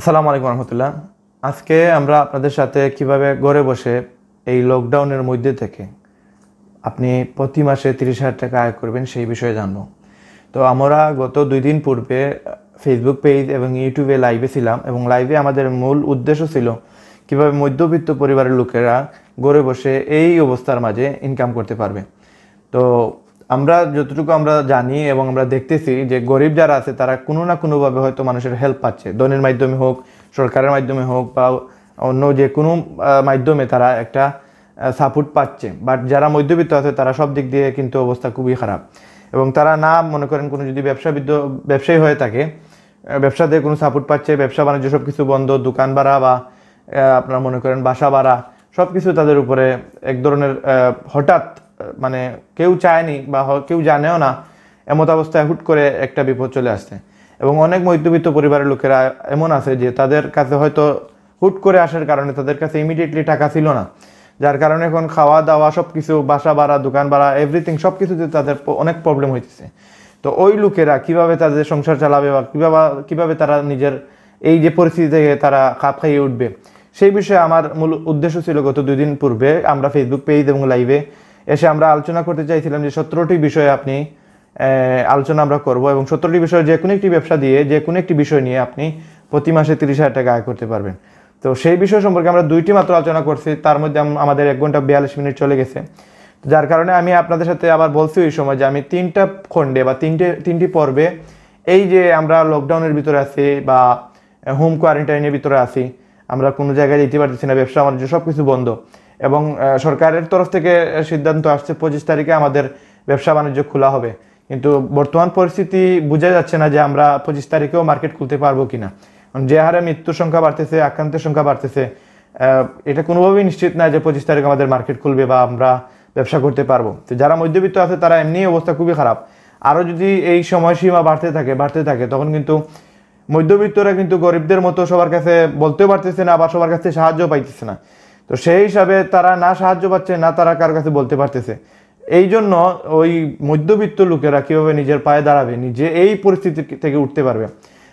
আসসালামু আলাইকুম রহমতুল্লাহ আজকে আমরা আপনাদের সাথে কিভাবে ঘরে বসে এই লকডাউনের মধ্যে থেকে আপনি প্রতি মাসে তিরিশ হাজার টাকা আয় করবেন সেই বিষয়ে জানবো তো আমরা গত দুই দিন পূর্বে ফেসবুক পেজ এবং ইউটিউবে লাইভে ছিলাম এবং লাইভে আমাদের মূল উদ্দেশ্য ছিল কিভাবে মধ্যবিত্ত পরিবারের লোকেরা ঘরে বসে এই অবস্থার মাঝে ইনকাম করতে পারবে তো আমরা যতটুকু আমরা জানি এবং আমরা দেখতেছি যে গরিব যারা আছে তারা কোনো না কোনোভাবে হয়তো মানুষের হেল্প পাচ্ছে দনের মাধ্যমে হোক সরকারের মাধ্যমে হোক বা অন্য যে কোনো মাধ্যমে তারা একটা সাপোর্ট পাচ্ছে বাট যারা মধ্যবিত্ত আছে তারা সব দিক দিয়ে কিন্তু অবস্থা খুবই খারাপ এবং তারা না মনে করেন কোনো যদি ব্যবসা ব্যবসায়ী হয়ে থাকে ব্যবসাতে কোনো সাপোর্ট পাচ্ছে ব্যবসা বাণিজ্য সব কিছু বন্ধ দোকান ভাড়া বা আপনারা মনে করেন বাসা ভাড়া সব কিছু তাদের উপরে এক ধরনের হঠাৎ মানে কেউ চায়নি বা কেউ জানেও না এমত অবস্থায় হুট করে একটা বিপদ চলে আসছে এবং অনেক মধ্যবিত্ত পরিবারের লোকেরা এমন আছে যে তাদের কাছে হয়তো হুট করে আসার কারণে তাদের কাছে ইমিডিয়েটলি টাকা ছিল না যার কারণে এখন খাওয়া দাওয়া সব কিছু বাসা ভাড়া দোকান ভাড়া এভরিথিং সব কিছুতে তাদের অনেক প্রবলেম হইতেছে তো ওই লোকেরা কিভাবে তাদের সংসার চালাবে বা কীভাবে কীভাবে তারা নিজের এই যে পরিস্থিতি থেকে তারা খাপ খাইয়ে উঠবে সেই বিষয়ে আমার মূল উদ্দেশ্য ছিল গত দুদিন পূর্বে আমরা ফেসবুক পেজ এবং লাইভে এসে আমরা আলোচনা করতে চাইছিলাম যে সতেরোটি বিষয়ে আপনি আলোচনা আমরা করব এবং সতেরোটি বিষয়ে যে কোনো একটি ব্যবসা দিয়ে যে কোনো একটি বিষয় নিয়ে আপনি প্রতি মাসে তিরিশ হাজার টাকা আয় করতে পারবেন তো সেই বিষয় সম্পর্কে আমরা দুইটি মাত্র আলোচনা করছি তার মধ্যে আমাদের এক ঘন্টা বিয়াল্লিশ মিনিট চলে গেছে যার কারণে আমি আপনাদের সাথে আবার বলছি ওই সময় যে আমি তিনটা খণ্ডে বা তিনটে তিনটি পর্বে এই যে আমরা লকডাউনের ভিতরে আছি বা হোম কোয়ারেন্টাইনের ভিতরে আছি আমরা কোনো জায়গায় যেতে পারতেছি না ব্যবসা বাণিজ্য সব কিছু বন্ধ এবং সরকারের তরফ থেকে সিদ্ধান্ত আসছে পঁচিশ তারিখে আমাদের ব্যবসা বাণিজ্য খোলা হবে কিন্তু বর্তমান পরিস্থিতি বোঝা যাচ্ছে না যে আমরা পঁচিশ তারিখেও মার্কেট খুলতে পারবো না যে হারে মৃত্যুর সংখ্যা বাড়তেছে আক্রান্তের সংখ্যা বাড়তেছে এটা কোনোভাবেই নিশ্চিত না যে পঁচিশ তারিখ আমাদের মার্কেট খুলবে বা আমরা ব্যবসা করতে পারবো তো যারা মধ্যবিত্ত আছে তারা এমনি অবস্থা খুবই খারাপ আরও যদি এই সময়সীমা বাড়তে থাকে বাড়তে থাকে তখন কিন্তু মধ্যবিত্তরা কিন্তু গরিবদের মতো সবার কাছে বলতেও পারতেছে না বা সবার কাছে সাহায্য পাইতেছে না তো সেই হিসাবে তারা না সাহায্য পাচ্ছে না তারা কার কাছে বলতে পারতেছে এই জন্য ওই মধ্যবিত্ত লোকেরা কীভাবে নিজের পায়ে দাঁড়াবে নিজে এই পরিস্থিতি থেকে উঠতে পারবে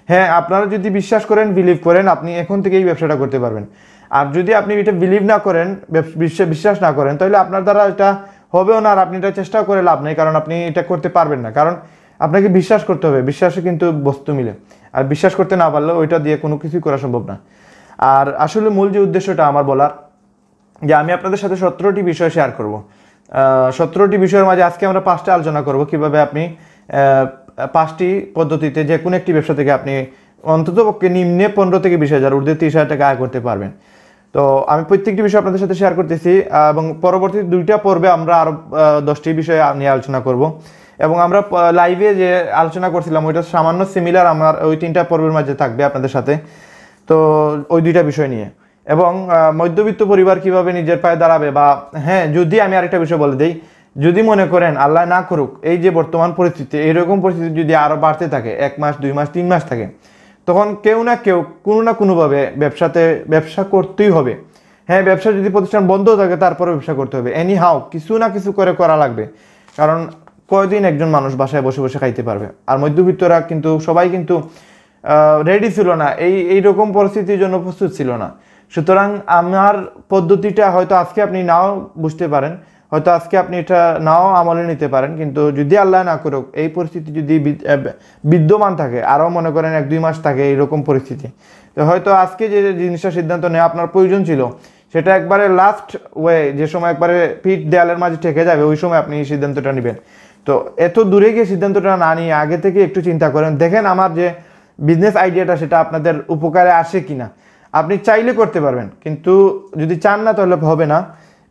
হ্যাঁ আপনারা যদি বিশ্বাস করেন বিলিভ করেন আপনি এখন থেকেই ব্যবসাটা করতে পারবেন আর যদি আপনি এটা বিলিভ না করেন বিশ্বাস না করেন তাহলে আপনার দ্বারা এটা হবেও না আর আপনি এটা চেষ্টাও করে লাভ নেই কারণ আপনি এটা করতে পারবেন না কারণ আপনাকে বিশ্বাস করতে হবে বিশ্বাসে কিন্তু বস্তু মিলে আর বিশ্বাস করতে না পারলে ওইটা দিয়ে কোনো কিছুই করা সম্ভব না আর আসলে মূল যে উদ্দেশ্যটা আমার বলার যে আমি আপনাদের সাথে সতেরোটি বিষয় শেয়ার করব সতেরোটি বিষয়ের মাঝে আজকে আমরা পাঁচটা আলোচনা করব কিভাবে আপনি পাঁচটি পদ্ধতিতে যে কোনো একটি ব্যবসা থেকে আপনি অন্ততপক্ষে নিম্নে পনেরো থেকে বিশ হাজার ঊর্ধ্বে তিরিশ হাজার টাকা আয় করতে পারবেন তো আমি প্রত্যেকটি বিষয় আপনাদের সাথে শেয়ার করতেছি এবং পরবর্তী দুইটা পর্বে আমরা আরও দশটি বিষয়ে নিয়ে আলোচনা করব এবং আমরা লাইভে যে আলোচনা করছিলাম ওইটা সামান্য সিমিলার আমার ওই তিনটা পর্বের মাঝে থাকবে আপনাদের সাথে তো ওই দুইটা বিষয় নিয়ে এবং মধ্যবিত্ত পরিবার কিভাবে নিজের পায়ে দাঁড়াবে বা হ্যাঁ যদি আমি আরেকটা বিষয় বলে দিই যদি মনে করেন আল্লাহ না করুক এই যে বর্তমান পরিস্থিতি এইরকম পরিস্থিতি যদি আরও বাড়তে থাকে এক মাস দুই মাস তিন মাস থাকে তখন কেউ না কেউ কোনো না কোনোভাবে ব্যবসাতে ব্যবসা করতেই হবে হ্যাঁ ব্যবসা যদি প্রতিষ্ঠান বন্ধ থাকে তারপরে ব্যবসা করতে হবে এনি হাও কিছু না কিছু করে করা লাগবে কারণ কয়দিন একজন মানুষ বাসায় বসে বসে খাইতে পারবে আর মধ্যবিত্তরা কিন্তু সবাই কিন্তু রেডি ছিল না এই এইরকম পরিস্থিতির জন্য প্রস্তুত ছিল না সুতরাং আমার পদ্ধতিটা হয়তো আজকে আপনি নাও বুঝতে পারেন হয়তো আজকে আপনি এটা নাও আমলে নিতে পারেন কিন্তু যদি আল্লাহ না করুক এই পরিস্থিতি যদি বিদ্যমান থাকে আরও মনে করেন এক দুই মাস থাকে এইরকম পরিস্থিতি তো হয়তো আজকে যে জিনিসটা সিদ্ধান্ত নেওয়া আপনার প্রয়োজন ছিল সেটা একবারে লাস্ট ওয়ে যে সময় একবারে পিঠ দেয়ালের মাঝে ঠেকে যাবে ওই সময় আপনি এই সিদ্ধান্তটা নেবেন তো এত দূরে গিয়ে সিদ্ধান্তটা না নিয়ে আগে থেকে একটু চিন্তা করেন দেখেন আমার যে বিজনেস আইডিয়াটা সেটা আপনাদের উপকারে আসে কি না আপনি চাইলে করতে পারবেন কিন্তু যদি চান না তাহলে হবে না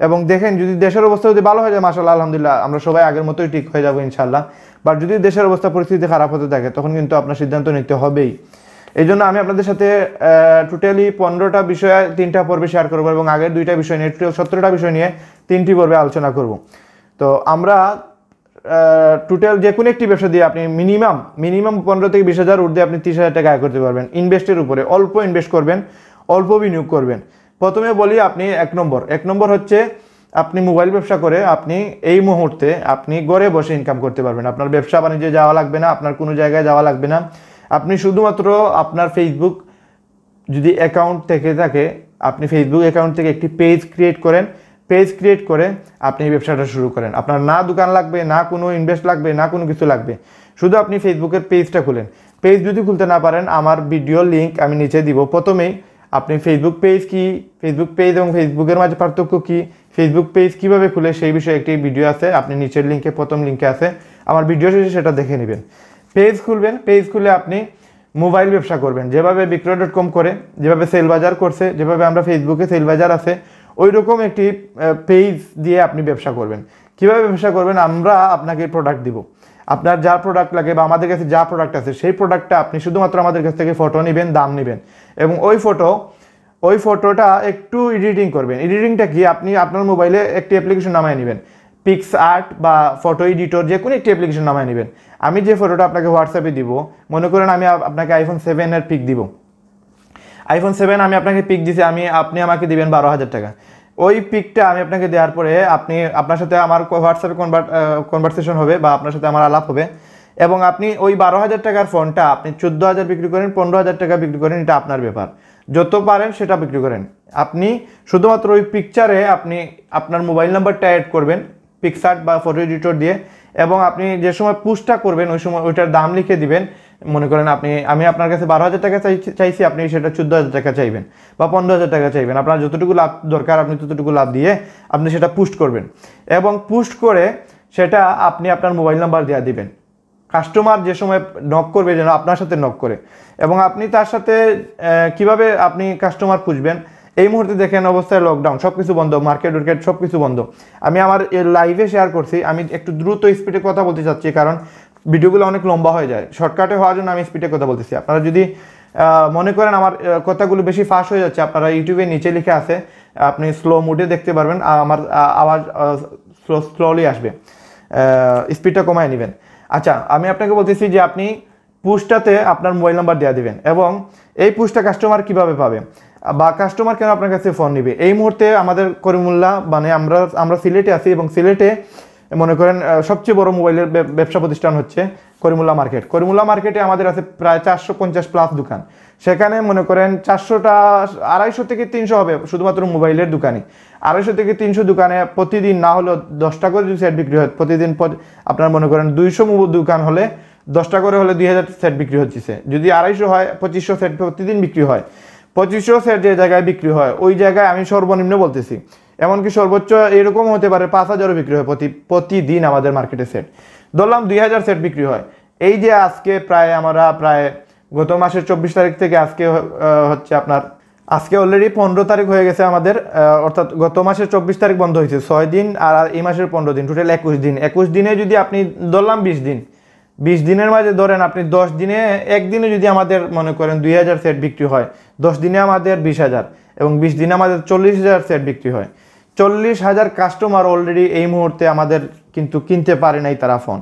এবং দেখেন যদি দেশের অবস্থা যদি ভালো হয়ে যায় মাসাল্লাহ আলহামদুলিল্লাহ আমরা সবাই আগের মতোই ঠিক হয়ে যাবো ইনশাল্লাহ বাট যদি দেশের অবস্থা পরিস্থিতি খারাপ হতে থাকে তখন কিন্তু আপনার সিদ্ধান্ত নিতে হবেই এই জন্য আমি আপনাদের সাথে টোটালি পনেরোটা বিষয়ে তিনটা পর্বে শেয়ার করবো এবং আগের দুইটা বিষয় নিয়ে টোটাল সতেরোটা বিষয় নিয়ে তিনটি পর্বে আলোচনা করব তো আমরা টোটাল যে কোনো একটি ব্যবসা দিয়ে আপনি মিনিমাম মিনিমাম পনেরো থেকে বিশ হাজার উর্ধে আপনি তিরিশ হাজার টাকা আয় করতে পারবেন ইনভেস্টের উপরে অল্প ইনভেস্ট করবেন অল্প বিনিয়োগ করবেন প্রথমে বলি আপনি এক নম্বর এক নম্বর হচ্ছে আপনি মোবাইল ব্যবসা করে আপনি এই মুহূর্তে আপনি ঘরে বসে ইনকাম করতে পারবেন আপনার ব্যবসা বাণিজ্যে যাওয়া লাগবে না আপনার কোনো জায়গায় যাওয়া লাগবে না আপনি শুধুমাত্র আপনার ফেসবুক যদি অ্যাকাউন্ট থেকে থাকে আপনি ফেসবুক অ্যাকাউন্ট থেকে একটি পেজ ক্রিয়েট করেন পেজ ক্রিয়েট করে আপনি এই ব্যবসাটা শুরু করেন আপনার না দোকান লাগবে না কোনো ইনভেস্ট লাগবে না কোনো কিছু লাগবে শুধু আপনি ফেসবুকের পেজটা খুলেন পেজ যদি খুলতে না পারেন আমার ভিডিও লিঙ্ক আমি নিচে দিব প্রথমেই আপনি ফেসবুক পেজ কি ফেসবুক পেজ এবং ফেসবুকের মাঝে পার্থক্য কি ফেসবুক পেজ কিভাবে খুলে সেই বিষয়ে একটি ভিডিও আছে আপনি নিচের লিঙ্কে প্রথম লিঙ্কে আছে আমার ভিডিও শেষে সেটা দেখে নেবেন পেজ খুলবেন পেজ খুলে আপনি মোবাইল ব্যবসা করবেন যেভাবে বিক্রয় ডট কম করে যেভাবে সেল বাজার করছে যেভাবে আমরা ফেসবুকে সেল বাজার আছে ওই রকম একটি পেজ দিয়ে আপনি ব্যবসা করবেন কীভাবে ব্যবসা করবেন আমরা আপনাকে প্রোডাক্ট দিব আপনার যা প্রোডাক্ট লাগে বা আমাদের কাছে যা প্রোডাক্ট আছে সেই প্রোডাক্টটা আপনি শুধুমাত্র আমাদের কাছ থেকে ফটো নেবেন দাম নেবেন এবং ওই ফটো ওই ফটোটা একটু এডিটিং করবেন এডিটিংটা কি আপনি আপনার মোবাইলে একটি অ্যাপ্লিকেশন নামায় নেবেন পিক্স আর্ট বা ফটো এডিটর যে কোনো একটি অ্যাপ্লিকেশন নামায় নেবেন আমি যে ফটোটা আপনাকে হোয়াটসঅ্যাপে দিব মনে করেন আমি আপনাকে আইফোন সেভেনের পিক দিব আইফোন সেভেন আমি আপনাকে পিক দিছি আমি আপনি আমাকে দিবেন বারো হাজার টাকা ওই পিকটা আমি আপনাকে দেওয়ার পরে আপনি আপনার সাথে আমার হোয়াটসঅ্যাপে কনভার্ট কনভার্সেশন হবে বা আপনার সাথে আমার আলাপ হবে এবং আপনি ওই বারো হাজার টাকার ফোনটা আপনি চোদ্দো হাজার বিক্রি করেন পনেরো হাজার টাকা বিক্রি করেন এটা আপনার ব্যাপার যত পারেন সেটা বিক্রি করেন আপনি শুধুমাত্র ওই পিকচারে আপনি আপনার মোবাইল নাম্বারটা অ্যাড করবেন পিকসার্ট বা ফটো এডিটর দিয়ে এবং আপনি যে সময় পুস্টটা করবেন ওই সময় ওইটার দাম লিখে দিবেন মনে করেন আপনি আমি আপনার কাছে বারো হাজার টাকা চাইছি আপনি সেটা চোদ্দ হাজার টাকা চাইবেন বা পনেরো হাজার টাকা চাইবেন আপনার যতটুকু লাভ দরকার আপনি ততটুকু লাভ দিয়ে আপনি সেটা পুস্ট করবেন এবং পুস্ট করে সেটা আপনি আপনার মোবাইল নাম্বার দিয়ে দিবেন কাস্টমার যে সময় নক করবে যেন আপনার সাথে নক করে এবং আপনি তার সাথে কিভাবে আপনি কাস্টমার খুঁজবেন এই মুহূর্তে দেখেন অবস্থায় লকডাউন সব কিছু বন্ধ মার্কেট উর্কেট সব কিছু বন্ধ আমি আমার লাইভে শেয়ার করছি আমি একটু দ্রুত স্পিডে কথা বলতে চাচ্ছি কারণ ভিডিওগুলো অনেক লম্বা হয়ে যায় শর্টকাটে হওয়ার জন্য আমি স্পিডে কথা বলতেছি আপনারা যদি মনে করেন আমার কথাগুলো বেশি ফাস্ট হয়ে যাচ্ছে আপনারা ইউটিউবে নিচে লিখে আছে আপনি স্লো মুডে দেখতে পারবেন আমার আওয়াজ স্লো স্লোলি আসবে স্পিডটা কমায় নেবেন আচ্ছা আমি আপনাকে বলতেছি যে আপনি পুস্টটাতে আপনার মোবাইল নাম্বার দেওয়া দেবেন এবং এই পুস্টটা কাস্টমার কিভাবে পাবে বা কাস্টমার কেন আপনার কাছে ফোন নিবে এই মুহূর্তে আমাদের করিমুল্লা মানে আমরা আমরা সিলেটে আছি এবং সিলেটে মনে করেন সবচেয়ে বড় মোবাইলের ব্যবসা প্রতিষ্ঠান হচ্ছে করিমুল্লা মার্কেট করিমুল্লা মার্কেটে আমাদের আছে প্রায় চারশো পঞ্চাশ প্লাস দোকান সেখানে মনে করেন চারশোটা আড়াইশো থেকে তিনশো হবে শুধুমাত্র মোবাইলের দোকানে আড়াইশো থেকে তিনশো দোকানে প্রতিদিন না হলেও দশটা করে যদি সেট বিক্রি হয় প্রতিদিন আপনার মনে করেন দুইশো দোকান হলে দশটা করে হলে দুই হাজার সেট বিক্রি হচ্ছে যদি আড়াইশো হয় পঁচিশশো সেট প্রতিদিন বিক্রি হয় পঁচিশশো সেট যে জায়গায় বিক্রি হয় ওই জায়গায় আমি সর্বনিম্ন বলতেছি এমনকি সর্বোচ্চ এরকম হতে পারে পাঁচ হাজারও বিক্রি হয় প্রতি প্রতিদিন আমাদের মার্কেটে সেট ধরলাম দুই হাজার সেট বিক্রি হয় এই যে আজকে প্রায় আমরা প্রায় গত মাসের চব্বিশ তারিখ থেকে আজকে হচ্ছে আপনার আজকে অলরেডি পনেরো তারিখ হয়ে গেছে আমাদের অর্থাৎ গত মাসের চব্বিশ তারিখ বন্ধ হয়েছে ছয় দিন আর এই মাসের পনেরো দিন টোটাল একুশ দিন একুশ দিনে যদি আপনি ধরলাম বিশ দিন বিশ দিনের মাঝে ধরেন আপনি দশ দিনে একদিনে যদি আমাদের মনে করেন দুই হাজার সেট বিক্রি হয় দশ দিনে আমাদের বিশ হাজার এবং বিশ দিনে আমাদের চল্লিশ হাজার সেট বিক্রি হয় চল্লিশ হাজার কাস্টমার অলরেডি এই মুহূর্তে আমাদের কিন্তু কিনতে পারে নাই তারা ফোন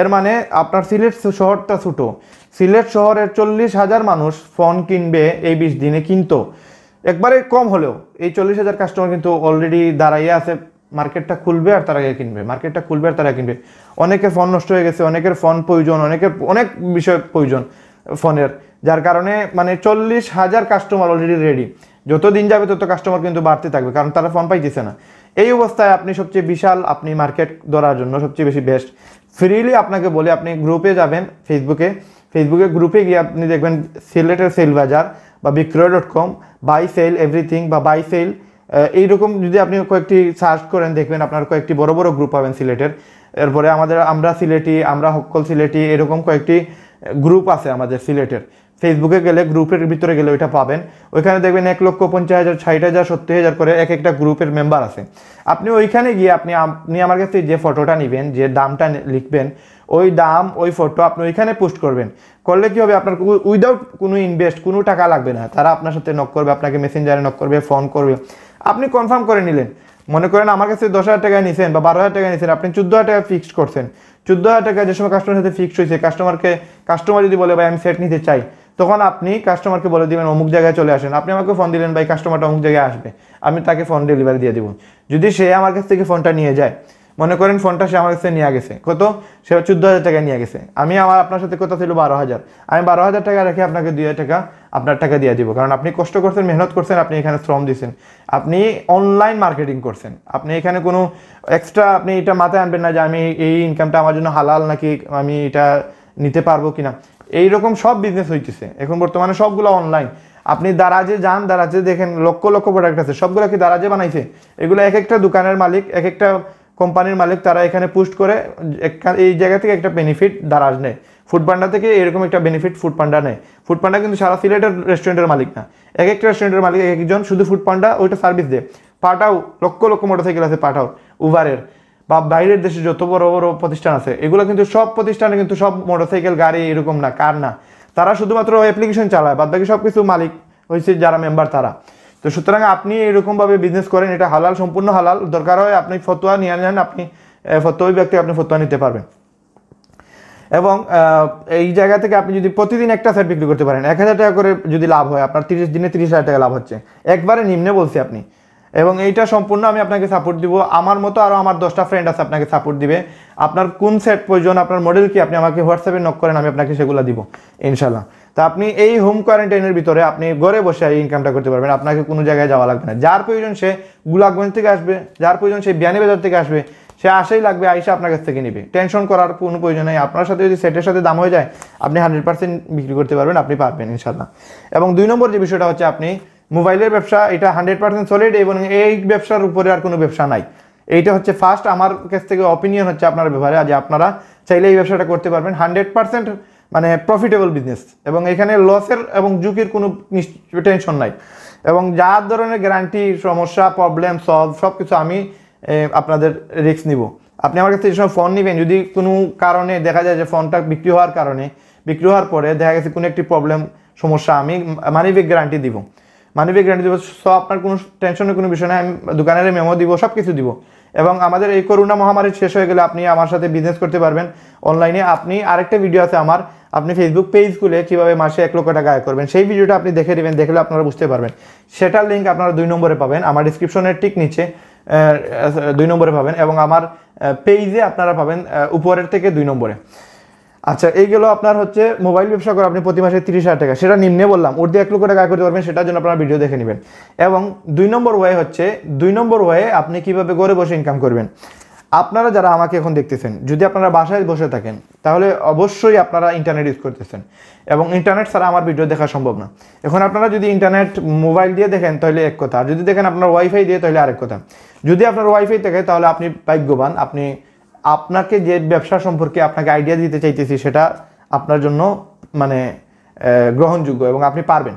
এর মানে আপনার সিলেট শহরটা ছোটো সিলেট শহরের চল্লিশ হাজার মানুষ ফোন কিনবে এই বিশ দিনে কিনতো একবারে কম হলেও এই চল্লিশ হাজার কাস্টমার কিন্তু অলরেডি দাঁড়াইয়ে আছে মার্কেটটা খুলবে আর তারা কিনবে মার্কেটটা খুলবে আর তারা কিনবে অনেকের ফোন নষ্ট হয়ে গেছে অনেকের ফোন প্রয়োজন অনেকের অনেক বিষয় প্রয়োজন ফোনের যার কারণে মানে চল্লিশ হাজার কাস্টমার অলরেডি রেডি যত দিন যাবে তত কাস্টমার কিন্তু বাড়তে থাকবে কারণ তারা ফোন পাইতেছে না এই অবস্থায় আপনি সবচেয়ে বিশাল আপনি মার্কেট ধরার জন্য সবচেয়ে বেশি বেস্ট ফ্রিলি আপনাকে বলে আপনি গ্রুপে যাবেন ফেসবুকে ফেসবুকে গ্রুপে গিয়ে আপনি দেখবেন সিলেটের সেল বাজার বা Bikroy dot com buy sell everything বা বাই সেল এইরকম যদি আপনি কয়েকটি সার্চ করেন দেখবেন আপনার কয়েকটি বড় বড় গ্রুপ পাবেন সিলেটের এরপরে আমাদের আমরা সিলেটি আমরা হকল সিলেটি এরকম কয়েকটি গ্রুপ আছে আমাদের সিলেটের ফেসবুকে গেলে গ্রুপের ভিতরে গেলে ওইটা পাবেন ওইখানে দেখবেন এক লক্ষ পঞ্চাশ হাজার ষাট হাজার সত্তর হাজার করে এক একটা গ্রুপের মেম্বার আছে আপনি ওইখানে গিয়ে আপনি আপনি আমার কাছে যে ফটোটা নেবেন যে দামটা লিখবেন ওই দাম ওই ফটো আপনি ওইখানে পোস্ট করবেন করলে কী হবে আপনার উইদাউট কোনো ইনভেস্ট কোনো টাকা লাগবে না তারা আপনার সাথে নক করবে আপনাকে মেসেঞ্জারে নক করবে ফোন করবে আপনি কনফার্ম করে নিলেন মনে করেন আমার কাছে দশ হাজার টাকা নিছেন বা বারো হাজার টাকা নিছেন আপনি চোদ্দো হাজার টাকা ফিক্সড করছেন চোদ্দো হাজার টাকা যে সময় কাস্টমারের সাথে ফিক্সড হয়েছে কাস্টমারকে কাস্টমার যদি বলে ভাই আমি সেট নিতে চাই তখন আপনি কাস্টমারকে বলে দিবেন অমুক জায়গায় চলে আসেন আপনি আমাকে ফোন দিলেন ভাই কাস্টমারটা অমুক জায়গায় আসবে আমি তাকে ফোন ডেলিভারি দিয়ে দিব যদি সে আমার কাছ থেকে ফোনটা নিয়ে যায় মনে করেন ফোনটা সে আমার কাছে নিয়ে গেছে কত সে চোদ্দ হাজার টাকা নিয়ে গেছে আমি আমার আপনার সাথে কথা ছিল বারো হাজার আমি বারো হাজার টাকা রেখে আপনাকে দুই হাজার টাকা আপনার টাকা দিয়ে দিব কারণ আপনি কষ্ট করছেন মেহনত করছেন আপনি এখানে শ্রম দিচ্ছেন আপনি অনলাইন মার্কেটিং করছেন আপনি এখানে কোনো এক্সট্রা আপনি এটা মাথায় আনবেন না যে আমি এই ইনকামটা আমার জন্য হালাল নাকি আমি এটা নিতে পারবো কিনা এই রকম সব বিজনেস হইতেছে এখন বর্তমানে সবগুলো অনলাইন আপনি দারাজে যান দারাজে দেখেন লক্ষ লক্ষ প্রোডাক্ট আছে সবগুলো কি দারাজে বানাইছে এগুলো এক একটা দোকানের মালিক এক একটা কোম্পানির মালিক তারা এখানে পুস্ট করে এই জায়গা থেকে একটা বেনিফিট দারাজ নেয় ফুড পান্ডা থেকে এরকম একটা বেনিফিট ফুড পান্ডা নেয় ফুড পান্ডা কিন্তু সারা সিলেটের রেস্টুরেন্টের মালিক না এক একটা রেস্টুরেন্টের মালিক একজন শুধু ফুড পান্ডা ওইটা সার্ভিস দেয় পাঠাও লক্ষ লক্ষ মোটরসাইকেল আছে পাঠাও উবারের বা বাইরের দেশে যত বড় বড় প্রতিষ্ঠান আছে এগুলো কিন্তু সব প্রতিষ্ঠানে কিন্তু সব মোটরসাইকেল গাড়ি এরকম না কার না তারা শুধুমাত্র অ্যাপ্লিকেশন চালায় বাদ বাকি সব কিছু মালিক হয়েছে যারা মেম্বার তারা তো সুতরাং আপনি এরকমভাবে বিজনেস করেন এটা হালাল সম্পূর্ণ হালাল দরকার হয় আপনি ফতোয়া নিয়ে নেন আপনি ফতোয়া ব্যক্তি আপনি ফতোয়া নিতে পারবেন এবং এই জায়গা থেকে আপনি যদি প্রতিদিন একটা সেট বিক্রি করতে পারেন এক হাজার টাকা করে যদি লাভ হয় আপনার তিরিশ দিনে তিরিশ হাজার টাকা লাভ হচ্ছে একবারে নিম্নে বলছি আপনি এবং এইটা সম্পূর্ণ আমি আপনাকে সাপোর্ট দিব আমার মতো আরও আমার দশটা ফ্রেন্ড আছে আপনাকে সাপোর্ট দিবে আপনার কোন সেট প্রয়োজন আপনার মডেল কি আপনি আমাকে হোয়াটসঅ্যাপে নক করেন আমি আপনাকে সেগুলো দিব ইনশাল্লাহ তো আপনি এই হোম কোয়ারেন্টাইনের ভিতরে আপনি ঘরে বসে এই ইনকামটা করতে পারবেন আপনাকে কোনো জায়গায় যাওয়া লাগবে না যার প্রয়োজন সে গুলাগঞ্জ থেকে আসবে যার প্রয়োজন সে বাজার থেকে আসবে সে আসেই লাগবে আইসা আপনার কাছ থেকে নেবে টেনশন করার কোনো প্রয়োজন নেই আপনার সাথে যদি সেটের সাথে দাম হয়ে যায় আপনি হান্ড্রেড পার্সেন্ট বিক্রি করতে পারবেন আপনি পারবেন ইনশাল্লাহ এবং দুই নম্বর যে বিষয়টা হচ্ছে আপনি মোবাইলের ব্যবসা এটা হান্ড্রেড পার্সেন্ট সলিড এবং এই ব্যবসার উপরে আর কোনো ব্যবসা নাই এইটা হচ্ছে ফার্স্ট আমার কাছ থেকে অপিনিয়ন হচ্ছে আপনার ব্যাপারে যে আপনারা চাইলে এই ব্যবসাটা করতে পারবেন হান্ড্রেড পার্সেন্ট মানে প্রফিটেবল বিজনেস এবং এখানে লসের এবং ঝুঁকির কোনো টেনশন নাই এবং যা ধরনের গ্যারান্টি সমস্যা প্রবলেম সলভ সব কিছু আমি আপনাদের রিস্ক নিব আপনি আমার কাছে যেসব ফোন নেবেন যদি কোনো কারণে দেখা যায় যে ফোনটা বিক্রি হওয়ার কারণে বিক্রি হওয়ার পরে দেখা গেছে কোনো একটি প্রবলেম সমস্যা আমি মানিবিক গ্যারান্টি দিব মানবিক ব্যাগ দিব সব আপনার কোনো টেনশনের কোনো বিষয় নেই আমি দোকানের মেমো দিব সব কিছু দিব এবং আমাদের এই করোনা মহামারী শেষ হয়ে গেলে আপনি আমার সাথে বিজনেস করতে পারবেন অনলাইনে আপনি আরেকটা ভিডিও আছে আমার আপনি ফেসবুক পেজ খুলে কীভাবে মাসে এক লক্ষ টাকা আয় করবেন সেই ভিডিওটা আপনি দেখে দেবেন দেখলে আপনারা বুঝতে পারবেন সেটার লিঙ্ক আপনারা দুই নম্বরে পাবেন আমার ডিসক্রিপশনের ঠিক নিচে দুই নম্বরে পাবেন এবং আমার পেজে আপনারা পাবেন উপরের থেকে দুই নম্বরে আচ্ছা এইগুলো আপনার হচ্ছে মোবাইল ব্যবসা করে আপনি প্রতি মাসে তিরিশ হাজার টাকা সেটা নিম্নে বললাম ওর দিয়ে এক লক্ষ টাকা করতে পারবেন সেটার জন্য আপনারা ভিডিও দেখে নেবেন এবং দুই নম্বর ওয়ে হচ্ছে দুই নম্বর ওয়ে আপনি কিভাবে ঘরে বসে ইনকাম করবেন আপনারা যারা আমাকে এখন দেখতেছেন যদি আপনারা বাসায় বসে থাকেন তাহলে অবশ্যই আপনারা ইন্টারনেট ইউজ করতেছেন এবং ইন্টারনেট ছাড়া আমার ভিডিও দেখা সম্ভব না এখন আপনারা যদি ইন্টারনেট মোবাইল দিয়ে দেখেন তাহলে এক কথা আর যদি দেখেন আপনার ওয়াইফাই দিয়ে তাহলে আরেক কথা যদি আপনার ওয়াইফাই থাকে তাহলে আপনি ভাগ্যবান আপনি আপনাকে যে ব্যবসা সম্পর্কে আপনাকে আইডিয়া দিতে চাইতেছি সেটা আপনার জন্য মানে গ্রহণযোগ্য এবং আপনি পারবেন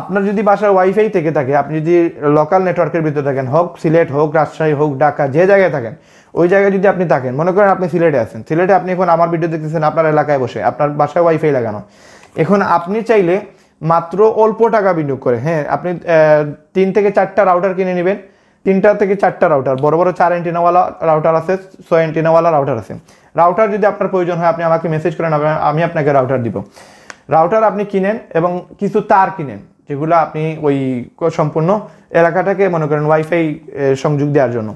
আপনার যদি বাসার ওয়াইফাই থেকে থাকে আপনি যদি লোকাল নেটওয়ার্কের ভিতরে থাকেন হোক সিলেট হোক রাজশাহী হোক ঢাকা যে জায়গায় থাকেন ওই জায়গায় যদি আপনি থাকেন মনে করেন আপনি সিলেটে আছেন সিলেটে আপনি এখন আমার ভিডিও দেখতেছেন আপনার এলাকায় বসে আপনার বাসায় ওয়াইফাই লাগানো এখন আপনি চাইলে মাত্র অল্প টাকা বিনিয়োগ করে হ্যাঁ আপনি তিন থেকে চারটা রাউটার কিনে নেবেন তিনটা থেকে চারটা রাউটার বড় বড় চার অ্যান্টিনাওয়ালা রাউটার আছে ছয় অ্যান্টিনাওয়ালা রাউটার আছে রাউটার যদি আপনার প্রয়োজন হয় আপনি আমাকে মেসেজ করেন আমি আপনাকে রাউটার দিব রাউটার আপনি কিনেন এবং কিছু তার কিনেন যেগুলো আপনি ওই সম্পূর্ণ এলাকাটাকে মনে করেন ওয়াইফাই সংযোগ দেওয়ার জন্য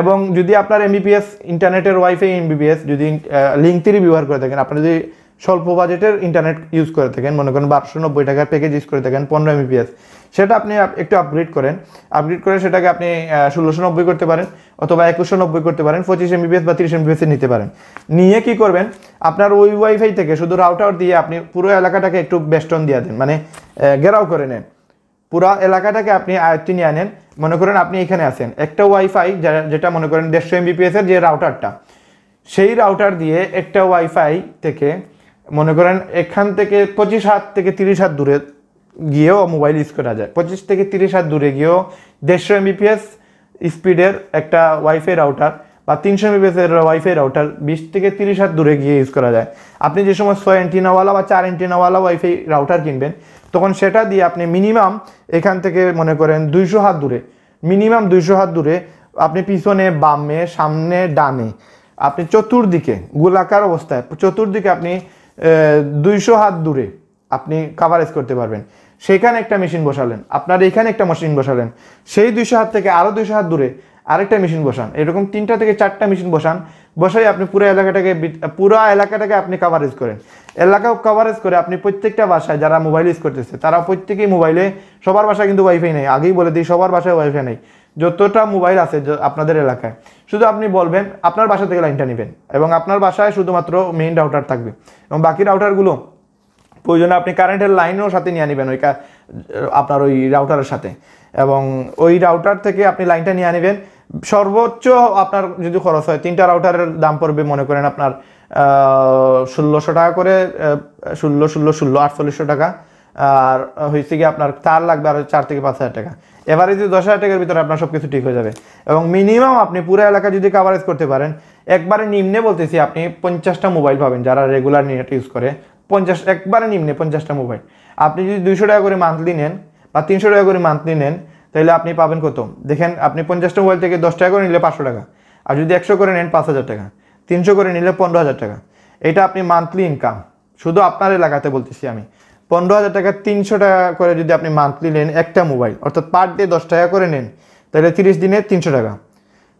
এবং যদি আপনার এমবিপিএস ইন্টারনেটের ওয়াইফাই এমবিপিএস যদি লিঙ্ক থ্রি ব্যবহার করে থাকেন আপনি যদি স্বল্প বাজেটের ইন্টারনেট ইউজ করে থাকেন মনে করেন বারোশো নব্বই টাকার প্যাকেজ ইউজ করে থাকেন পনেরো এমবিপিএস সেটা আপনি একটু আপগ্রেড করেন আপগ্রেড করে সেটাকে আপনি ষোলোশো নব্বই করতে পারেন অথবা একুশশো নব্বই করতে পারেন পঁচিশ এমবিপিএস বা তিরিশ এমবিপিএসে নিতে পারেন নিয়ে কি করবেন আপনার ওই ওয়াইফাই থেকে শুধু রাউটার দিয়ে আপনি পুরো এলাকাটাকে একটু বেষ্টন দিয়ে দেন মানে ঘেরাও করে নেন পুরো এলাকাটাকে আপনি আয়ত্তে নিয়ে আনেন মনে করেন আপনি এখানে আছেন একটা ওয়াইফাই যেটা মনে করেন দেড়শো এমবিপিএসের যে রাউটারটা সেই রাউটার দিয়ে একটা ওয়াইফাই থেকে মনে করেন এখান থেকে পঁচিশ হাত থেকে তিরিশ হাত দূরে গিয়েও মোবাইল ইউজ করা যায় পঁচিশ থেকে তিরিশ হাত দূরে গিয়েও দেড়শো এমবিপিএস স্পিডের একটা ওয়াইফাই রাউটার বা তিনশো এমবিপিএসের ওয়াইফাই রাউটার বিশ থেকে তিরিশ হাত দূরে গিয়ে ইউজ করা যায় আপনি যে সময় ছয় এন্টিনাওয়ালা বা চার এন্টিনাওয়ালা ওয়াইফাই রাউটার কিনবেন তখন সেটা দিয়ে আপনি মিনিমাম এখান থেকে মনে করেন দুইশো হাত দূরে মিনিমাম দুইশো হাত দূরে আপনি পিছনে বামে সামনে ডানে আপনি চতুর্দিকে গোলাকার অবস্থায় চতুর্দিকে আপনি দুইশো হাত দূরে আপনি কাভারেজ করতে পারবেন সেখানে একটা মেশিন বসালেন আপনার এখানে একটা মেশিন বসালেন সেই দুইশো হাত থেকে আরও দুইশো হাত দূরে আরেকটা মেশিন বসান এরকম তিনটা থেকে চারটা মেশিন বসান বসাই আপনি পুরো এলাকাটাকে পুরো এলাকাটাকে আপনি কাভারেজ করেন এলাকাও কাভারেজ করে আপনি প্রত্যেকটা বাসায় যারা মোবাইল ইউজ করতেছে তারা প্রত্যেকেই মোবাইলে সবার বাসায় কিন্তু ওয়াইফাই নেই আগেই বলে দিই সবার বাসায় ওয়াইফাই নেই যতটা মোবাইল আছে আপনাদের এলাকায় শুধু আপনি বলবেন আপনার বাসা থেকে লাইনটা নেবেন এবং আপনার বাসায় শুধুমাত্র মেইন রাউটার থাকবে এবং বাকি রাউটারগুলো প্রয়োজনে আপনি কারেন্টের লাইনও সাথে নিয়ে নেবেন ওই আপনার ওই রাউটারের সাথে এবং ওই রাউটার থেকে আপনি লাইনটা নিয়ে নেবেন সর্বোচ্চ আপনার যদি খরচ হয় তিনটা রাউটারের দাম পড়বে মনে করেন আপনার ষোলোশো টাকা করে ষোলো ষোলো ষোলো আটচল্লিশশো টাকা আর হয়েছে কি আপনার তার লাগবে আরও চার থেকে পাঁচ হাজার টাকা যদি দশ হাজার টাকার ভিতরে আপনার সব কিছু ঠিক হয়ে যাবে এবং মিনিমাম আপনি পুরো এলাকা যদি কাভারেজ করতে পারেন একবারে নিম্নে বলতেছি আপনি পঞ্চাশটা মোবাইল পাবেন যারা রেগুলার নেট ইউজ করে পঞ্চাশ একবারে নিম্নে পঞ্চাশটা মোবাইল আপনি যদি দুইশো টাকা করে মান্থলি নেন বা তিনশো টাকা করে মান্থলি নেন তাহলে আপনি পাবেন কত দেখেন আপনি পঞ্চাশটা মোবাইল থেকে দশ টাকা করে নিলে পাঁচশো টাকা আর যদি একশো করে নেন পাঁচ হাজার টাকা তিনশো করে নিলে পনেরো হাজার টাকা এটা আপনি মান্থলি ইনকাম শুধু আপনার এলাকাতে বলতেছি আমি পনেরো হাজার টাকা তিনশো টাকা করে যদি আপনি মান্থলি নেন একটা মোবাইল অর্থাৎ পার ডে দশ টাকা করে নেন তাহলে তিরিশ দিনে তিনশো টাকা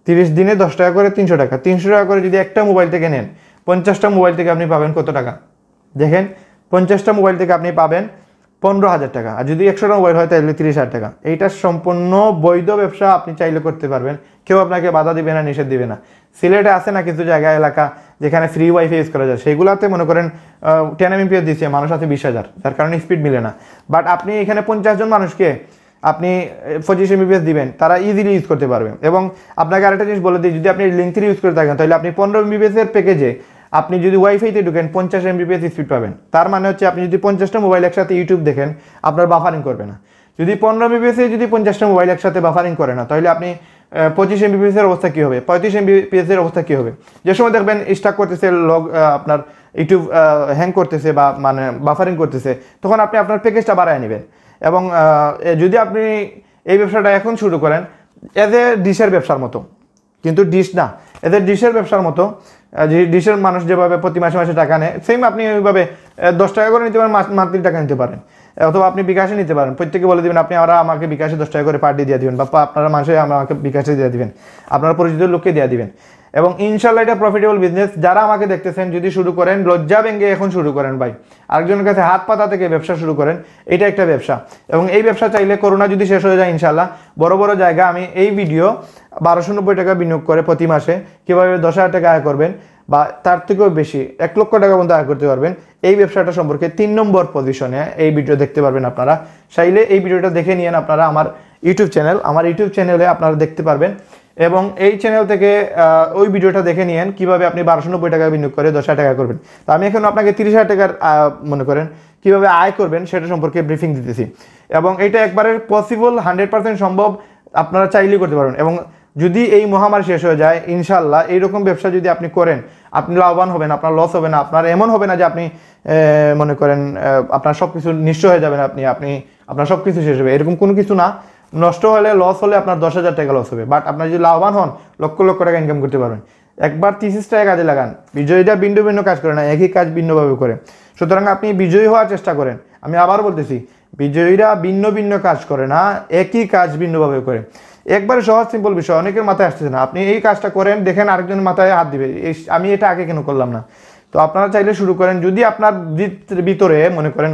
তিরিশ দিনে দশ টাকা করে তিনশো টাকা তিনশো টাকা করে যদি একটা মোবাইল থেকে নেন পঞ্চাশটা মোবাইল থেকে আপনি পাবেন কত টাকা দেখেন পঞ্চাশটা মোবাইল থেকে আপনি পাবেন পনেরো হাজার টাকা আর যদি একশো টাকা মোবাইল হয় তাহলে তিরিশ হাজার টাকা এইটা সম্পূর্ণ বৈধ ব্যবসা আপনি চাইলে করতে পারবেন কেউ আপনাকে বাধা দিবে না নিষেধ দিবে না সিলেটে আছে না কিছু জায়গা এলাকা যেখানে ফ্রি ওয়াইফাই ইউজ করা যায় সেগুলোতে মনে করেন টেন এমপিএস দিচ্ছে মানুষ আছে বিশ হাজার যার কারণে স্পিড মিলে না বাট আপনি এখানে পঞ্চাশ জন মানুষকে আপনি পঁচিশ এমবিপিএস দিবেন তারা ইজিলি ইউজ করতে পারবেন এবং আপনাকে আরেকটা জিনিস বলে দিই যদি আপনি লিঙ্ক থ্রি ইউজ করে থাকেন তাহলে আপনি পনেরো এমবিপিএসের প্যাকেজে আপনি যদি ওয়াইফাইতে ঢুকেন পঞ্চাশ এমবিপিএস স্পিড পাবেন তার মানে হচ্ছে আপনি যদি পঞ্চাশটা মোবাইল একসাথে ইউটিউব দেখেন আপনার বাফারিং করবে না যদি পনেরো এমবিপিএসে যদি পঞ্চাশটা মোবাইল একসাথে বাফারিং করে না তাহলে আপনি পঁচিশ এমবিপিএসের অবস্থা কী হবে পঁয়ত্রিশ এমবিপিএসের অবস্থা কী হবে যে সময় দেখবেন স্টাক করতেছে লগ আপনার ইউটিউব হ্যাং করতেছে বা মানে বাফারিং করতেছে তখন আপনি আপনার প্যাকেজটা বাড়ায় নেবেন এবং যদি আপনি এই ব্যবসাটা এখন শুরু করেন এজ এ ডিশের ব্যবসার মতো কিন্তু ডিশ না এদের ডিশের ব্যবসার মতো দেশের মানুষ যেভাবে প্রতি মাসে মাসে টাকা নেয় সেম আপনি ওইভাবে দশ টাকা করে নিতে পারেন মান্থলি টাকা নিতে পারেন অথবা আপনি বিকাশে নিতে পারেন প্রত্যেকে বলে দেবেন আপনি আমরা আমাকে বিকাশে দশ টাকা করে পার্টি দিয়ে দেবেন বা আপনারা মাসে আমাকে বিকাশে দিয়ে দেবেন আপনার পরিচিত লোককে দিয়ে দেবেন এবং ইনশাল্লাহ এটা প্রফিটেবল বিজনেস যারা আমাকে দেখতেছেন যদি শুরু করেন লজ্জা ব্যাঙ্গে এখন শুরু করেন ভাই আরেকজনের কাছে হাত পাতা থেকে ব্যবসা শুরু করেন এটা একটা ব্যবসা এবং এই ব্যবসা চাইলে করোনা যদি শেষ হয়ে যায় ইনশাল্লাহ বড় বড় জায়গা আমি এই ভিডিও বারোশো নব্বই টাকা বিনিয়োগ করে প্রতি মাসে কীভাবে দশ হাজার টাকা আয় করবেন বা তার থেকেও বেশি এক লক্ষ টাকা পর্যন্ত আয় করতে পারবেন এই ব্যবসাটা সম্পর্কে তিন নম্বর পজিশনে এই ভিডিও দেখতে পারবেন আপনারা চাইলে এই ভিডিওটা দেখে নিয়েন আপনারা আমার ইউটিউব চ্যানেল আমার ইউটিউব চ্যানেলে আপনারা দেখতে পারবেন এবং এই চ্যানেল থেকে ওই ভিডিওটা দেখে নিয়েন কিভাবে আপনি বারোশো নব্বই টাকা বিনিয়োগ করে দশ টাকা করবেন তো আমি এখন আপনাকে তিরিশ হাজার টাকার মনে করেন কিভাবে আয় করবেন সেটা সম্পর্কে ব্রিফিং দিতেছি এবং এটা একবারে পসিবল হান্ড্রেড পার্সেন্ট সম্ভব আপনারা চাইলেই করতে পারবেন এবং যদি এই মহামারী শেষ হয়ে যায় ইনশাল্লাহ এইরকম ব্যবসা যদি আপনি করেন আপনি লাভবান হবেন আপনার লস হবে না আপনার এমন হবে না যে আপনি মনে করেন আপনার সব কিছু নিশ্চয় হয়ে যাবেন আপনি আপনি আপনার সব কিছু শেষ হবে এরকম কোনো কিছু না নষ্ট হলে লস হলে আপনার দশ হাজার টাকা লস হবে বাট আপনার যদি লাভবান হন লক্ষ লক্ষ টাকা ইনকাম করতে পারবেন একবার তিরিশ টাকা কাজে লাগান বিজয়ীরা ভিন্ন ভিন্ন কাজ করে না একই কাজ ভিন্নভাবে করে সুতরাং আপনি বিজয়ী হওয়ার চেষ্টা করেন আমি আবার বলতেছি বিজয়ীরা ভিন্ন ভিন্ন কাজ করে না একই কাজ ভিন্নভাবে করে একবারে সহজ সিম্পল বিষয় অনেকের মাথায় আসতেছে না আপনি এই কাজটা করেন দেখেন আরেকজনের মাথায় হাত দিবে আমি এটা আগে কেন করলাম না তো আপনারা চাইলে শুরু করেন যদি আপনার ভিতরে মনে করেন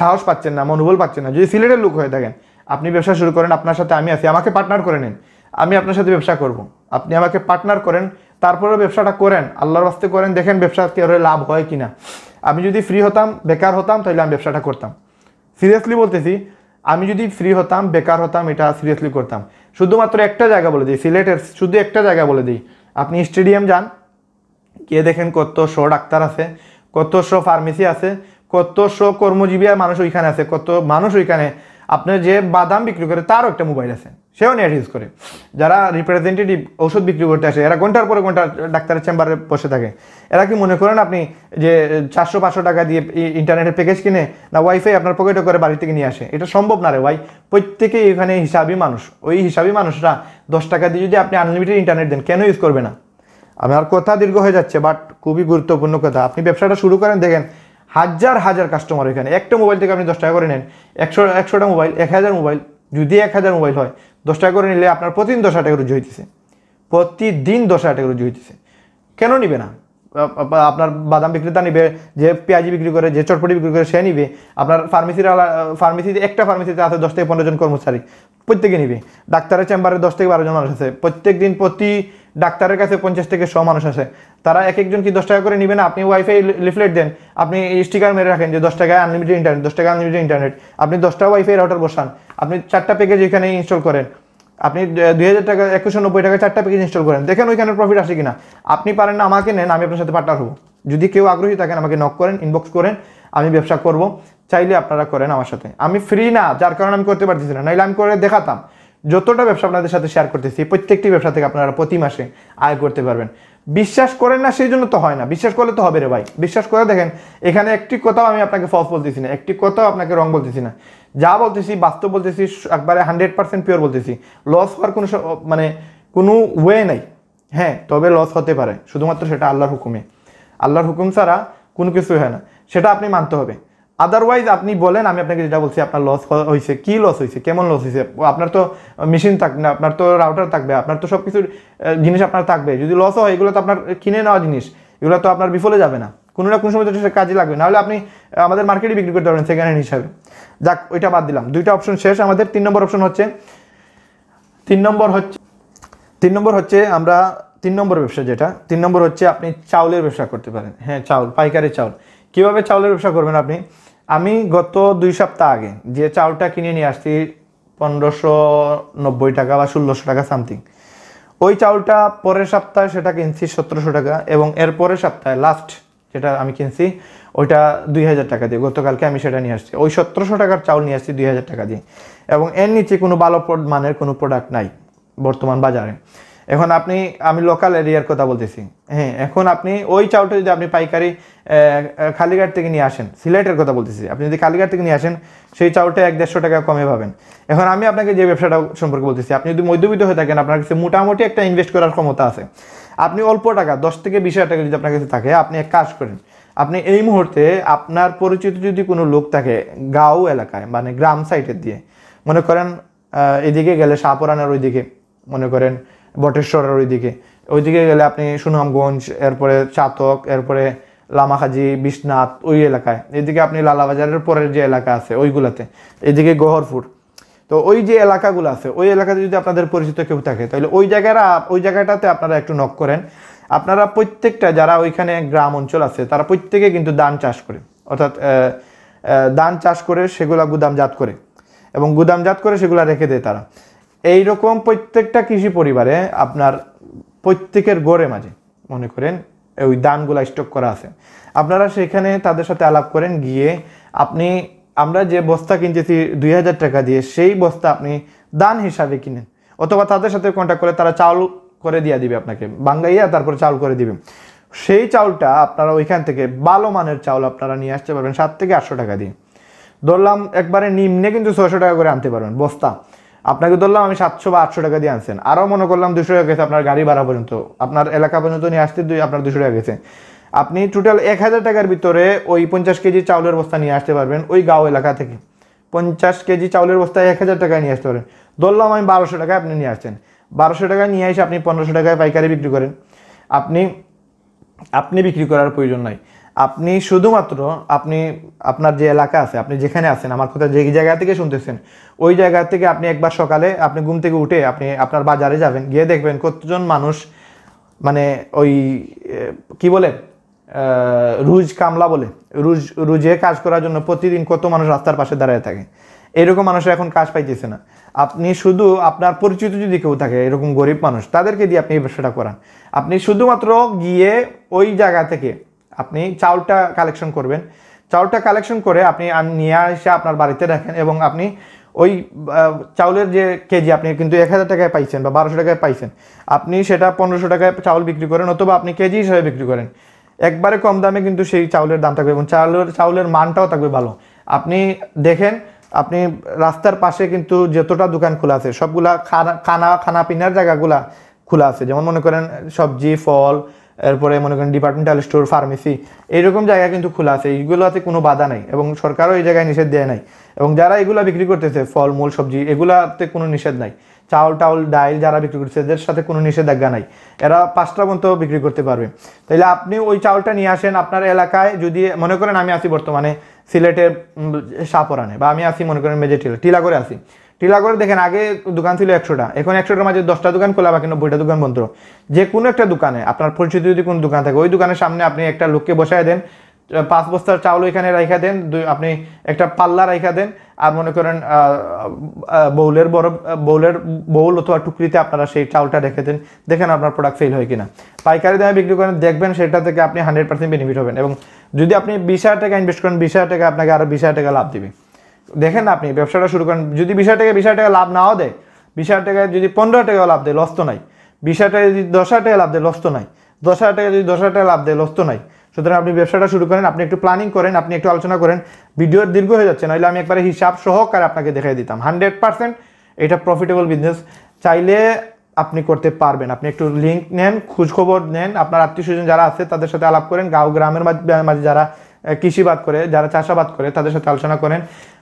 সাহস পাচ্ছেন না মনোবল পাচ্ছেন না যদি সিলেটের লোক হয়ে থাকেন আপনি ব্যবসা শুরু করেন আপনার সাথে আমি আছি আমাকে পার্টনার করে নেন আমি আপনার সাথে ব্যবসা করব। আপনি আমাকে পার্টনার করেন তারপরে ব্যবসাটা করেন আল্লাহর বাস্তে করেন দেখেন ব্যবসা কেউ লাভ হয় কি না আমি যদি ফ্রি হতাম বেকার হতাম তাহলে আমি ব্যবসাটা করতাম সিরিয়াসলি বলতেছি আমি যদি ফ্রি হতাম বেকার হতাম এটা সিরিয়াসলি করতাম শুধুমাত্র একটা জায়গা বলে দিই সিলেটের শুধু একটা জায়গা বলে দিই আপনি স্টেডিয়াম যান গিয়ে দেখেন কত শো ডাক্তার আছে কত শো ফার্মেসি আছে কত শো কর্মজীবী মানুষ ওইখানে আছে কত মানুষ ওইখানে আপনার যে বাদাম বিক্রি করে তারও একটা মোবাইল আছে সেও নেট ইউজ করে যারা রিপ্রেজেন্টেটিভ ওষুধ বিক্রি করতে আসে এরা ঘন্টার পরে ঘন্টা ডাক্তারের চেম্বারে বসে থাকে এরা কি মনে করেন আপনি যে চারশো পাঁচশো টাকা দিয়ে ইন্টারনেটের প্যাকেজ কিনে না ওয়াইফাই আপনার পকেটে করে বাড়ি থেকে নিয়ে আসে এটা সম্ভব না রে ওয়াই প্রত্যেকেই এখানে হিসাবই মানুষ ওই হিসাবই মানুষরা দশ টাকা দিয়ে যদি আপনি আনলিমিটেড ইন্টারনেট দেন কেন ইউজ করবে না আমার কথা দীর্ঘ হয়ে যাচ্ছে বাট খুবই গুরুত্বপূর্ণ কথা আপনি ব্যবসাটা শুরু করেন দেখেন হাজার হাজার কাস্টমার ওইখানে একটা মোবাইল থেকে আপনি দশ টাকা করে নেন একশো একশোটা মোবাইল এক হাজার মোবাইল যদি এক হাজার মোবাইল হয় দশ টাকা করে নিলে আপনার প্রতিদিন দশ টাকা রুজি হইতেছে প্রতিদিন দশ টাকা রুজি হইতেছে কেন নিবে না আপনার বাদাম বিক্রেতা নিবে যে পেঁয়াজি বিক্রি করে যে চটপটি বিক্রি করে সে নিবে আপনার ফার্মেসির ফার্মেসিতে একটা ফার্মেসিতে আছে দশ থেকে পনেরো জন কর্মচারী প্রত্যেকে নিবে ডাক্তারের চেম্বারে দশ থেকে বারো জন মানুষ আছে প্রত্যেক দিন প্রতি ডাক্তারের কাছে পঞ্চাশ থেকে শো মানুষ আসে তারা এক একজন কি দশ টাকা করে নিবে না আপনি ওয়াইফাই লিফলেট দেন আপনি স্টিকার মেরে রাখেন যে দশ টাকায় আনলিমিটেড ইন্টারনেট দশ টাকা আনলিমিটেড ইন্টারনেট আপনি দশটা ওয়াইফাই রাউটার বসান আপনি চারটা প্যাকেজ এখানে ইনস্টল করেন আপনি দুই হাজার টাকা একুশশো নব্বই টাকা চারটা প্যাকেজ ইনস্টল করেন দেখেন ওইখানে প্রফিট আসে কিনা আপনি পারেন না আমাকে নেন আমি আপনার সাথে পার্টনার হবো যদি কেউ আগ্রহী থাকেন আমাকে নক করেন ইনবক্স করেন আমি ব্যবসা করব চাইলে আপনারা করেন আমার সাথে আমি ফ্রি না যার কারণে আমি করতে পারতেছি না নাইলে আমি করে দেখাতাম যতটা ব্যবসা আপনাদের সাথে শেয়ার করতেছি প্রত্যেকটি ব্যবসা থেকে আপনারা প্রতি মাসে আয় করতে পারবেন বিশ্বাস করেন না সেই জন্য তো হয় না বিশ্বাস করলে তো হবে রে ভাই বিশ্বাস করে দেখেন এখানে একটি কথাও আমি আপনাকে ফলস বলতেছি না একটি কথাও আপনাকে রং বলতেছি না যা বলতেছি বাস্তব বলতেছি একবারে হান্ড্রেড পার্সেন্ট পিওর বলতেছি লস হওয়ার কোনো মানে কোনো ওয়ে নাই হ্যাঁ তবে লস হতে পারে শুধুমাত্র সেটা আল্লাহর হুকুমে আল্লাহর হুকুম ছাড়া কোনো কিছুই হয় না সেটা আপনি মানতে হবে আদারওয়াইজ আপনি বলেন আমি আপনাকে যেটা বলছি আপনার লস হয়েছে কি লস হয়েছে কেমন লস হয়েছে আপনার তো মেশিন থাকবে না আপনার তো রাউটার থাকবে আপনার তো সব কিছু জিনিস আপনার থাকবে যদি লসও হয় এগুলো তো আপনার কিনে নেওয়া জিনিস এগুলো তো আপনার বিফলে যাবে না কোনো না কোনো সময় তো কাজে লাগবে নাহলে আপনি আমাদের মার্কেটে বিক্রি করতে পারবেন সেকেন্ড হ্যান্ড হিসাবে যাক ওইটা বাদ দিলাম দুইটা অপশন শেষ আমাদের তিন নম্বর অপশন হচ্ছে তিন নম্বর হচ্ছে তিন নম্বর হচ্ছে আমরা তিন নম্বর ব্যবসা যেটা তিন নম্বর হচ্ছে আপনি চাউলের ব্যবসা করতে পারেন হ্যাঁ চাউল পাইকারি চাউল কীভাবে চাউলের ব্যবসা করবেন আপনি আমি গত দুই সপ্তাহ আগে যে চাউলটা কিনে নিয়ে আসছি পনেরোশো নব্বই টাকা বা ষোলোশো টাকা সামথিং ওই চাউলটা পরের সপ্তাহে সেটা কিনছি সতেরোশো টাকা এবং এর পরের সপ্তাহে লাস্ট যেটা আমি কিনছি ওইটা দুই হাজার টাকা দিয়ে গতকালকে আমি সেটা নিয়ে আসছি ওই সতেরোশো টাকার চাউল নিয়ে আসছি দুই হাজার টাকা দিয়ে এবং এর নিচে কোনো ভালো মানের কোনো প্রোডাক্ট নাই বর্তমান বাজারে এখন আপনি আমি লোকাল এরিয়ার কথা বলতেছি হ্যাঁ এখন আপনি ওই চাউলটা যদি আপনি পাইকারি কালীঘাট থেকে নিয়ে আসেন সিলেটের কথা বলতেছি আপনি যদি কালীঘাট থেকে নিয়ে আসেন সেই চাউলটা এক দেড়শো টাকা কমে পাবেন এখন আমি আপনাকে যে ব্যবসাটা সম্পর্কে বলতেছি আপনি যদি মধ্যবিত্ত হয়ে থাকেন আপনার কাছে মোটামুটি একটা ইনভেস্ট করার ক্ষমতা আছে আপনি অল্প টাকা দশ থেকে বিশ হাজার টাকা যদি আপনার কাছে থাকে আপনি এক কাজ করেন আপনি এই মুহূর্তে আপনার পরিচিত যদি কোনো লোক থাকে গাঁও এলাকায় মানে গ্রাম সাইডের দিয়ে মনে করেন এদিকে গেলে শাহপুরানের ওইদিকে মনে করেন বটেশ্বরের ওইদিকে ওইদিকে গেলে আপনি সুনামগঞ্জ এরপরে চাতক এরপরে লামাখাজি বিশ্বনাথ ওই এলাকায় এদিকে আপনি লালাবাজারের পরের যে এলাকা আছে ওইগুলাতে এদিকে গহরপুর তো ওই যে এলাকাগুলো আছে ওই এলাকাতে যদি আপনাদের পরিচিত কেউ থাকে তাহলে ওই জায়গাটা ওই জায়গাটাতে আপনারা একটু নক করেন আপনারা প্রত্যেকটা যারা ওইখানে গ্রাম অঞ্চল আছে তারা প্রত্যেকে কিন্তু ধান চাষ করে অর্থাৎ ধান চাষ করে সেগুলা গুদামজাত করে এবং গুদামজাত করে সেগুলো রেখে দেয় তারা এই রকম প্রত্যেকটা কৃষি পরিবারে আপনার প্রত্যেকের গড়ে মাঝে মনে করেন ওই দানগুলো স্টক করা আছে আপনারা সেখানে তাদের সাথে আলাপ করেন গিয়ে আপনি আমরা যে বস্তা কিনতেছি দুই হাজার টাকা দিয়ে সেই বস্তা আপনি দান হিসাবে কিনেন অথবা তাদের সাথে কন্ট্যাক্ট করে তারা চাউল করে দিয়ে দিবে আপনাকে বাঙ্গাইয়া তারপর চাউল করে দিবে সেই চাউলটা আপনারা ওইখান থেকে ভালো মানের চাউল আপনারা নিয়ে আসতে পারবেন সাত থেকে আটশো টাকা দিয়ে ধরলাম একবারে নিম্নে কিন্তু ছয়শো টাকা করে আনতে পারবেন বস্তা আপনাকে ধরলাম আমি সাতশো বা আটশো টাকা দিয়ে আনছেন আরও মনে করলাম দুশো টাকা গেছে আপনার গাড়ি ভাড়া পর্যন্ত আপনার এলাকা পর্যন্ত নিয়ে আসতে দুই আপনার দুশো টাকা গেছে আপনি টোটাল এক হাজার টাকার ভিতরে ওই পঞ্চাশ কেজি চাউলের বস্তা নিয়ে আসতে পারবেন ওই গাঁও এলাকা থেকে পঞ্চাশ কেজি চাউলের বস্তা এক হাজার টাকায় নিয়ে আসতে পারেন ধরলাম আমি বারোশো টাকায় আপনি নিয়ে আসছেন বারোশো টাকায় নিয়ে এসে আপনি পনেরোশো টাকায় পাইকারি বিক্রি করেন আপনি আপনি বিক্রি করার প্রয়োজন নাই আপনি শুধুমাত্র আপনি আপনার যে এলাকা আছে আপনি যেখানে আছেন আমার কথা যে জায়গা থেকে শুনতেছেন ওই জায়গা থেকে আপনি একবার সকালে আপনি ঘুম থেকে উঠে আপনি আপনার বাজারে যাবেন গিয়ে দেখবেন কতজন মানুষ মানে ওই কি বলে রুজ কামলা বলে রুজ রুজে কাজ করার জন্য প্রতিদিন কত মানুষ রাস্তার পাশে দাঁড়ায় থাকে এরকম মানুষের এখন কাজ পাইতেছে না আপনি শুধু আপনার পরিচিত যদি কেউ থাকে এরকম গরিব মানুষ তাদেরকে দিয়ে আপনি এই ব্যবসাটা করান আপনি শুধুমাত্র গিয়ে ওই জায়গা থেকে আপনি চাউলটা কালেকশন করবেন চাউলটা কালেকশন করে আপনি নিয়ে এসে আপনার বাড়িতে রাখেন এবং আপনি ওই চাউলের যে কেজি আপনি কিন্তু এক হাজার টাকায় পাইছেন বা বারোশো টাকায় পাইছেন আপনি সেটা পনেরোশো টাকায় চাউল বিক্রি করেন অথবা আপনি কেজি হিসাবে বিক্রি করেন একবারে কম দামে কিন্তু সেই চাউলের দাম থাকবে এবং চাউলের চাউলের মানটাও থাকবে ভালো আপনি দেখেন আপনি রাস্তার পাশে কিন্তু যতটা দোকান খোলা আছে সবগুলা খানা খানা খানা পিনার জায়গাগুলা খোলা আছে যেমন মনে করেন সবজি ফল এরপরে মনে করেন ডিপার্টমেন্টাল স্টোর ফার্মেসি এইরকম জায়গা কিন্তু খোলা আছে এইগুলোতে কোনো বাধা নাই এবং সরকারও এই জায়গায় নিষেধ দেয় নাই এবং যারা এগুলো বিক্রি করতেছে ফল মূল সবজি এগুলাতে কোনো নিষেধ নাই চাউল টাউল ডাইল যারা বিক্রি করছে এদের সাথে কোনো নিষেধাজ্ঞা নাই এরা পাঁচটা পর্যন্ত বিক্রি করতে পারবে তাইলে আপনি ওই চাউলটা নিয়ে আসেন আপনার এলাকায় যদি মনে করেন আমি আছি বর্তমানে সিলেটের সাপরানে বা আমি আছি মনে করেন মেজে টিলা টিলা করে আসি টিলা করে দেখেন আগে দোকান ছিল একশোটা এখন একশোটার মাঝে দশটা দোকান খোলা বাকি বইটা দোকান বন্ধ যে কোনো একটা দোকানে আপনার পরিচিত যদি কোনো দোকান থাকে ওই দোকানের সামনে আপনি একটা লোককে বসায় দেন পাঁচ বস্তার চাউল ওইখানে রাইখা দেন দুই আপনি একটা পাল্লা রাইখা দেন আর মনে করেন বৌলের বড় বৌলের বৌল অথবা টুকরিতে আপনারা সেই চাউলটা রেখে দেন দেখেন আপনার প্রোডাক্ট ফেল হয় কিনা পাইকারি দামে বিক্রি করেন দেখবেন সেটা থেকে আপনি হান্ড্রেড পার্সেন্ট বেনিফিট হবেন এবং যদি আপনি বিশ হাজার টাকা ইনভেস্ট করেন বিশ হাজার টাকা আপনাকে আরও বিশ হাজার টাকা লাভ দেবে দেখেন আপনি ব্যবসাটা শুরু করেন যদি বিশ টাকা বিশ টাকা লাভ নাও দেয় বিশ টাকা যদি পনেরো টাকা লাভ দেয় লস্ত নাই বিশ টাকা যদি দশ টাকা লাভ দেয় লস্ত নাই দশ হাজার টাকা যদি দশ টাকা লাভ দেয় লস্ত নাই সুতরাং আপনি ব্যবসাটা শুরু করেন আপনি একটু প্ল্যানিং করেন আপনি একটু আলোচনা করেন ভিডিও দীর্ঘ হয়ে যাচ্ছে নাহলে আমি একবারে হিসাব সহকারে আপনাকে দেখাই দিতাম হান্ড্রেড পার্সেন্ট এটা প্রফিটেবল বিজনেস চাইলে আপনি করতে পারবেন আপনি একটু লিঙ্ক নেন খোঁজখবর নেন আপনার আত্মীয় স্বজন যারা আছে তাদের সাথে আলাপ করেন গাঁও গ্রামের মাঝে যারা কৃষিবাদ করে যারা চাষাবাদ করে তাদের সাথে আলোচনা করেন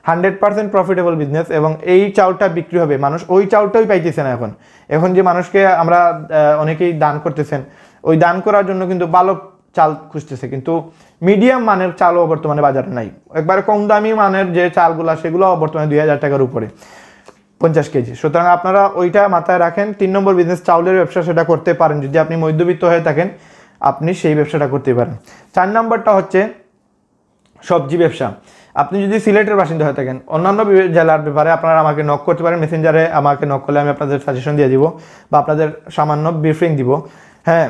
হান্ড্রেড পার্সেন্ট প্রফিটেবল বিজনেস এবং এই চাউলটা বিক্রি হবে মানুষ ওই চাউলটাই পাইতেছে না এখন এখন যে মানুষকে আমরা অনেকেই দান করতেছেন ওই দান করার জন্য কিন্তু ভালো চাল খুঁজতেছে কিন্তু মিডিয়াম মানের চালও বর্তমানে বাজারে নাই একবারে কম দামি মানের যে চালগুলো সেগুলো বর্তমানে দুই হাজার টাকার উপরে পঞ্চাশ কেজি সুতরাং আপনারা ওইটা মাথায় রাখেন তিন নম্বর বিজনেস চাউলের ব্যবসা সেটা করতে পারেন যদি আপনি মধ্যবিত্ত হয়ে থাকেন আপনি সেই ব্যবসাটা করতে পারেন চার নম্বরটা হচ্ছে সবজি ব্যবসা আপনি যদি সিলেটের বাসিন্দা হয়ে থাকেন অন্যান্য জেলার ব্যাপারে আপনারা আমাকে নক করতে পারেন মেসেঞ্জারে আমাকে নক করলে আমি আপনাদের সাজেশন দিয়ে দিব বা আপনাদের সামান্য ব্রিফিং দিব হ্যাঁ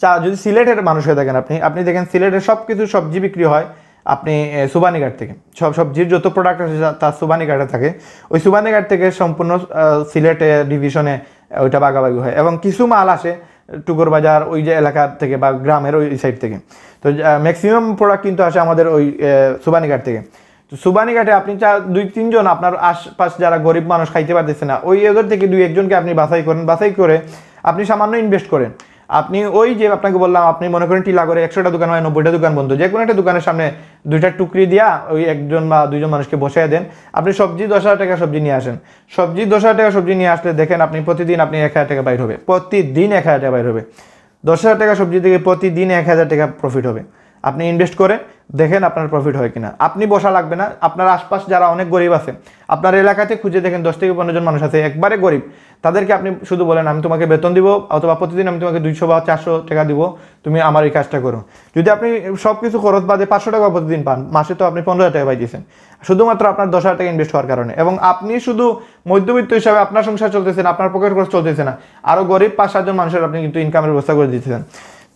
চা যদি সিলেটের মানুষ হয়ে থাকেন আপনি আপনি দেখেন সিলেটের সব কিছু সবজি বিক্রি হয় আপনি সুবানিঘাট থেকে সব সবজির যত প্রোডাক্ট আছে তার সুবানিঘাটে থাকে ওই সুবানিঘাট থেকে সম্পূর্ণ সিলেটে ডিভিশনে ওইটা বাগাবাগি হয় এবং কিছু মাল আসে টুকর বাজার ওই যে এলাকা থেকে বা গ্রামের ওই সাইড থেকে তো ম্যাক্সিমাম প্রোডাক্ট কিন্তু আসে আমাদের ওই সুবানিঘাট থেকে তো সুবানিঘাটে আপনি চা দুই তিনজন আপনার আশপাশ যারা গরিব মানুষ খাইতে পারতেছে না ওই এদের থেকে দুই একজনকে আপনি বাছাই করেন বাছাই করে আপনি সামান্য ইনভেস্ট করেন আপনি ওই যে আপনাকে বললাম আপনি মনে করেন টিলা করে একশোটা দোকান হয় নব্বইটা দোকান বন্ধ যে কোনো একটা দোকানের সামনে দুইটা টুকরি দিয়া ওই একজন বা দুইজন মানুষকে বসাই দেন আপনি সবজি দশ হাজার টাকা সবজি নিয়ে আসেন সবজি দশ হাজার টাকা সবজি নিয়ে আসলে দেখেন আপনি প্রতিদিন আপনি এক হাজার টাকা বাইর হবে প্রতিদিন এক হাজার টাকা বাইর হবে দশ হাজার টাকা সবজি থেকে প্রতিদিন এক হাজার টাকা প্রফিট হবে আপনি ইনভেস্ট করেন দেখেন আপনার প্রফিট হয় কিনা আপনি বসা লাগবে না আপনার আশপাশ যারা অনেক গরিব আছে আপনার এলাকাতে খুঁজে দেখেন দশ থেকে পনেরো জন মানুষ আছে একবারে গরিব তাদেরকে আপনি শুধু বলেন আমি তোমাকে বেতন দিব অথবা প্রতিদিন আমি তোমাকে দুইশো বা চারশো টাকা দিব তুমি আমার এই কাজটা করো যদি আপনি সব কিছু খরচ বাদে পাঁচশো টাকা প্রতিদিন পান মাসে তো আপনি পনেরো হাজার টাকা পাইতেছেন শুধুমাত্র আপনার দশ হাজার টাকা ইনভেস্ট হওয়ার কারণে এবং আপনি শুধু মধ্যবিত্ত হিসাবে আপনার সংসার চলতেছেন আপনার পকেট খরচ চলতেছে না আরও গরিব পাঁচ সাতজন মানুষের আপনি কিন্তু ইনকামের ব্যবস্থা করে দিতেছেন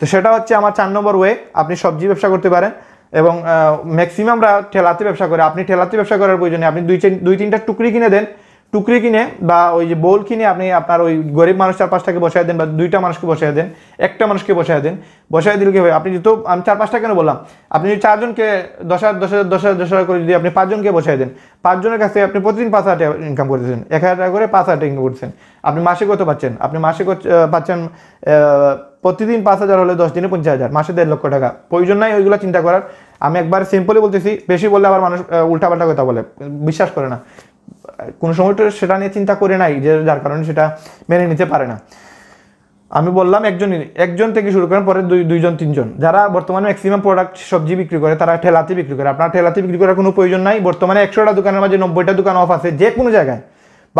তো সেটা হচ্ছে আমার চার নম্বর ওয়ে আপনি সবজি ব্যবসা করতে পারেন এবং ম্যাক্সিমামরা ঠেলাতে ব্যবসা করে আপনি ঠেলাতে ব্যবসা করার প্রয়োজনে আপনি দুই দুই তিনটা টুকরি কিনে দেন টুকরি কিনে বা ওই যে বোল কিনে আপনি আপনার ওই গরিব মানুষ চার পাঁচটাকে বসাই দেন বা দুইটা মানুষকে বসাই দেন একটা মানুষকে বসাই দেন বসাই দিলে কি হবে আপনি যেহেতু আমি চার পাঁচটা কেন বললাম আপনি যদি চারজনকে দশ হাজার দশ হাজার দশ হাজার দশ হাজার করে যদি আপনি পাঁচজনকে বসাই দেন পাঁচজনের কাছে আপনি প্রতিদিন পাঁচ হাজার টাকা ইনকাম করতেছেন এক হাজার টাকা করে পাঁচ হাজার টাকা ইনকাম করতেছেন আপনি মাসে কত পাচ্ছেন আপনি মাসে পাচ্ছেন প্রতিদিন পাঁচ হাজার হলে দশ দিনে পঞ্চাশ হাজার মাসে দেড় লক্ষ টাকা প্রয়োজন নাই ওইগুলো চিন্তা করার আমি একবার সিম্পলি বলতেছি বেশি বললে আবার মানুষ উল্টাপাল্টা কথা বলে বিশ্বাস করে না কোনো সময় তো সেটা নিয়ে চিন্তা করে নাই যে যার কারণে সেটা মেনে নিতে পারে না আমি বললাম একজনই একজন থেকে শুরু করেন পরে দুই দুইজন তিনজন যারা বর্তমানে ম্যাক্সিমাম প্রোডাক্ট সবজি বিক্রি করে তারা ঠেলাতে বিক্রি করে আপনার ঠেলাতে বিক্রি করার কোনো প্রয়োজন নাই বর্তমানে একশোটা দোকানের মাঝে নব্বইটা দোকান অফ আছে যে কোনো জায়গায়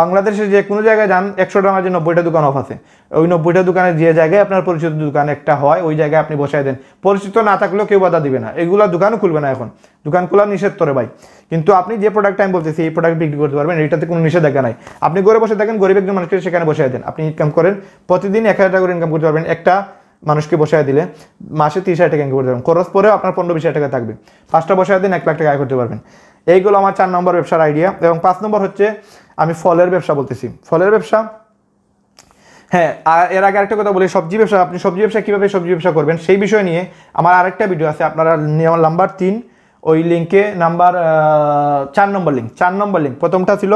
বাংলাদেশে যে কোনো জায়গায় যান একশো টাকার যে নব্বইটা দোকান অফ আছে ওই নব্বইটা দোকানে যে জায়গায় আপনার পরিচিত দোকান একটা হয় ওই জায়গায় আপনি বসাই দেন পরিচিত না থাকলেও কেউ বাধা দিবে না এগুলো দোকানও খুলবে না এখন দোকান খোলা নিষেধ করে ভাই কিন্তু আপনি যে প্রোডাক্ট আমি বলতেছি এই প্রোডাক্ট বিক্রি করতে পারবেন এটাতে কোনো নিষেধাজ্ঞা নাই আপনি ঘরে বসে থাকেন গরিব একজন মানুষকে সেখানে বসাই দেন আপনি ইনকাম করেন প্রতিদিন এক হাজার টাকা করে ইনকাম করতে পারবেন একটা মানুষকে বসায় দিলে মাসে তিরিশ হাজার টাকা ইনকাম করতে পারবেন খরচ পরেও আপনার পনেরো বিশ হাজার টাকা থাকবে পাঁচটা বসায় দিন এক লাখ টাকা আয় করতে পারবেন এইগুলো আমার চার নম্বর ব্যবসার আইডিয়া এবং পাঁচ নম্বর হচ্ছে আমি ফলের ব্যবসা বলতেছি ফলের ব্যবসা হ্যাঁ এর আগে আরেকটা কথা বলি সবজি ব্যবসা আপনি সবজি ব্যবসা কীভাবে সবজি ব্যবসা করবেন সেই বিষয় নিয়ে আমার আরেকটা ভিডিও আছে আপনারা নাম্বার তিন ওই লিঙ্কে নাম্বার চার নম্বর লিঙ্ক চার নম্বর লিঙ্ক প্রথমটা ছিল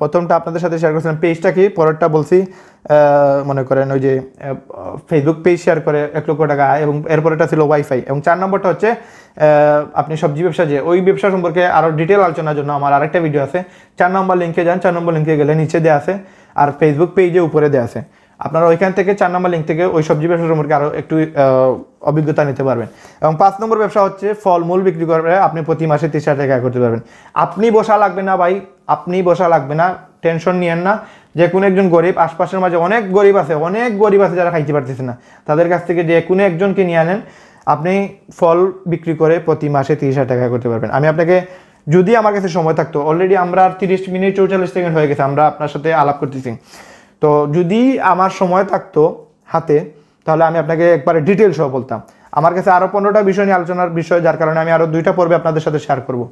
প্রথমটা আপনাদের সাথে শেয়ার করেছিলাম পেজটা কি পরেরটা বলছি মনে করেন ওই যে ফেসবুক পেজ শেয়ার করে এক লক্ষ টাকা আয় এবং এরপরেটা ছিল ওয়াইফাই এবং চার নম্বরটা হচ্ছে আপনি সবজি ব্যবসা যে ওই ব্যবসা সম্পর্কে আরও ডিটেল আলোচনার জন্য আমার আরেকটা ভিডিও আছে চার নম্বর লিঙ্কে যান চার নম্বর লিঙ্কে গেলে নিচে দেওয়া আছে আর ফেসবুক পেজে উপরে দেওয়া আছে আপনারা ওইখান থেকে চার নম্বর লিঙ্ক থেকে ওই সবজি ব্যবসা সম্পর্কে আরও একটু অভিজ্ঞতা নিতে পারবেন এবং পাঁচ নম্বর ব্যবসা হচ্ছে ফলমূল বিক্রি করে আপনি প্রতি মাসে তিরিশ হাজার টাকা করতে পারবেন আপনি বসা লাগবে না ভাই আপনি বসা লাগবে না টেনশন নিয়েন না যে কোনো একজন গরিব আশপাশের মাঝে অনেক গরিব আছে অনেক গরিব আছে যারা খাইতে পারতেছে না তাদের কাছ থেকে যে কোনো একজনকে নিয়ে আনেন আপনি ফল বিক্রি করে প্রতি মাসে তিরিশ হাজার টাকা করতে পারবেন আমি আপনাকে যদি আমার কাছে সময় থাকতো অলরেডি আমরা তিরিশ মিনিট চৌচল্লিশ সেকেন্ড হয়ে গেছে আমরা আপনার সাথে আলাপ করতেছি তো যদি আমার সময় থাকতো হাতে তাহলে আমি আপনাকে একবারে ডিটেলসও বলতাম আমার কাছে আরও পনেরোটা বিষয় নিয়ে আলোচনার বিষয় যার কারণে আমি আরও দুইটা পর্বে আপনাদের সাথে শেয়ার করব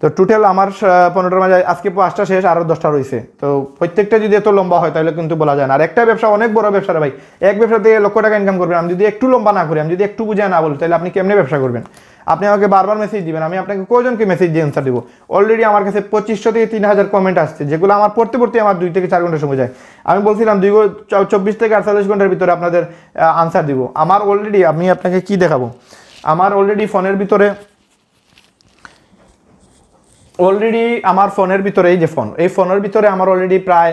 তো টোটাল আমার পনেরোটার মাঝে আজকে পাঁচটা শেষ আরও দশটা রয়েছে তো প্রত্যেকটা যদি এত লম্বা হয় তাহলে কিন্তু বলা যায় না আর একটা ব্যবসা অনেক বড় ব্যবসা ভাই এক ব্যবসাতে লক্ষ টাকা ইনকাম করবেন আমি যদি একটু লম্বা না করি আমি যদি একটু বুঝে না বলি তাহলে আপনি কেমনে ব্যবসা করবেন আপনি আমাকে বারবার মেসেজ দিবেন আমি আপনাকে কয়জনকে মেসেজ দিয়ে অ্যান্সার দেবো অলরেডি আমার কাছে পঁচিশশো থেকে তিন হাজার কমেন্ট আসছে যেগুলো আমার পড়তে পড়তে আমার দুই থেকে চার ঘন্টা সময় যায় আমি বলছিলাম দুই চব্বিশ থেকে আটচল্লিশ ঘন্টার ভিতরে আপনাদের আনসার দিব আমার অলরেডি আমি আপনাকে কি দেখাবো আমার অলরেডি ফোনের ভিতরে অলরেডি আমার ফোনের ভিতরে এই যে ফোন এই ফোনের ভিতরে আমার অলরেডি প্রায়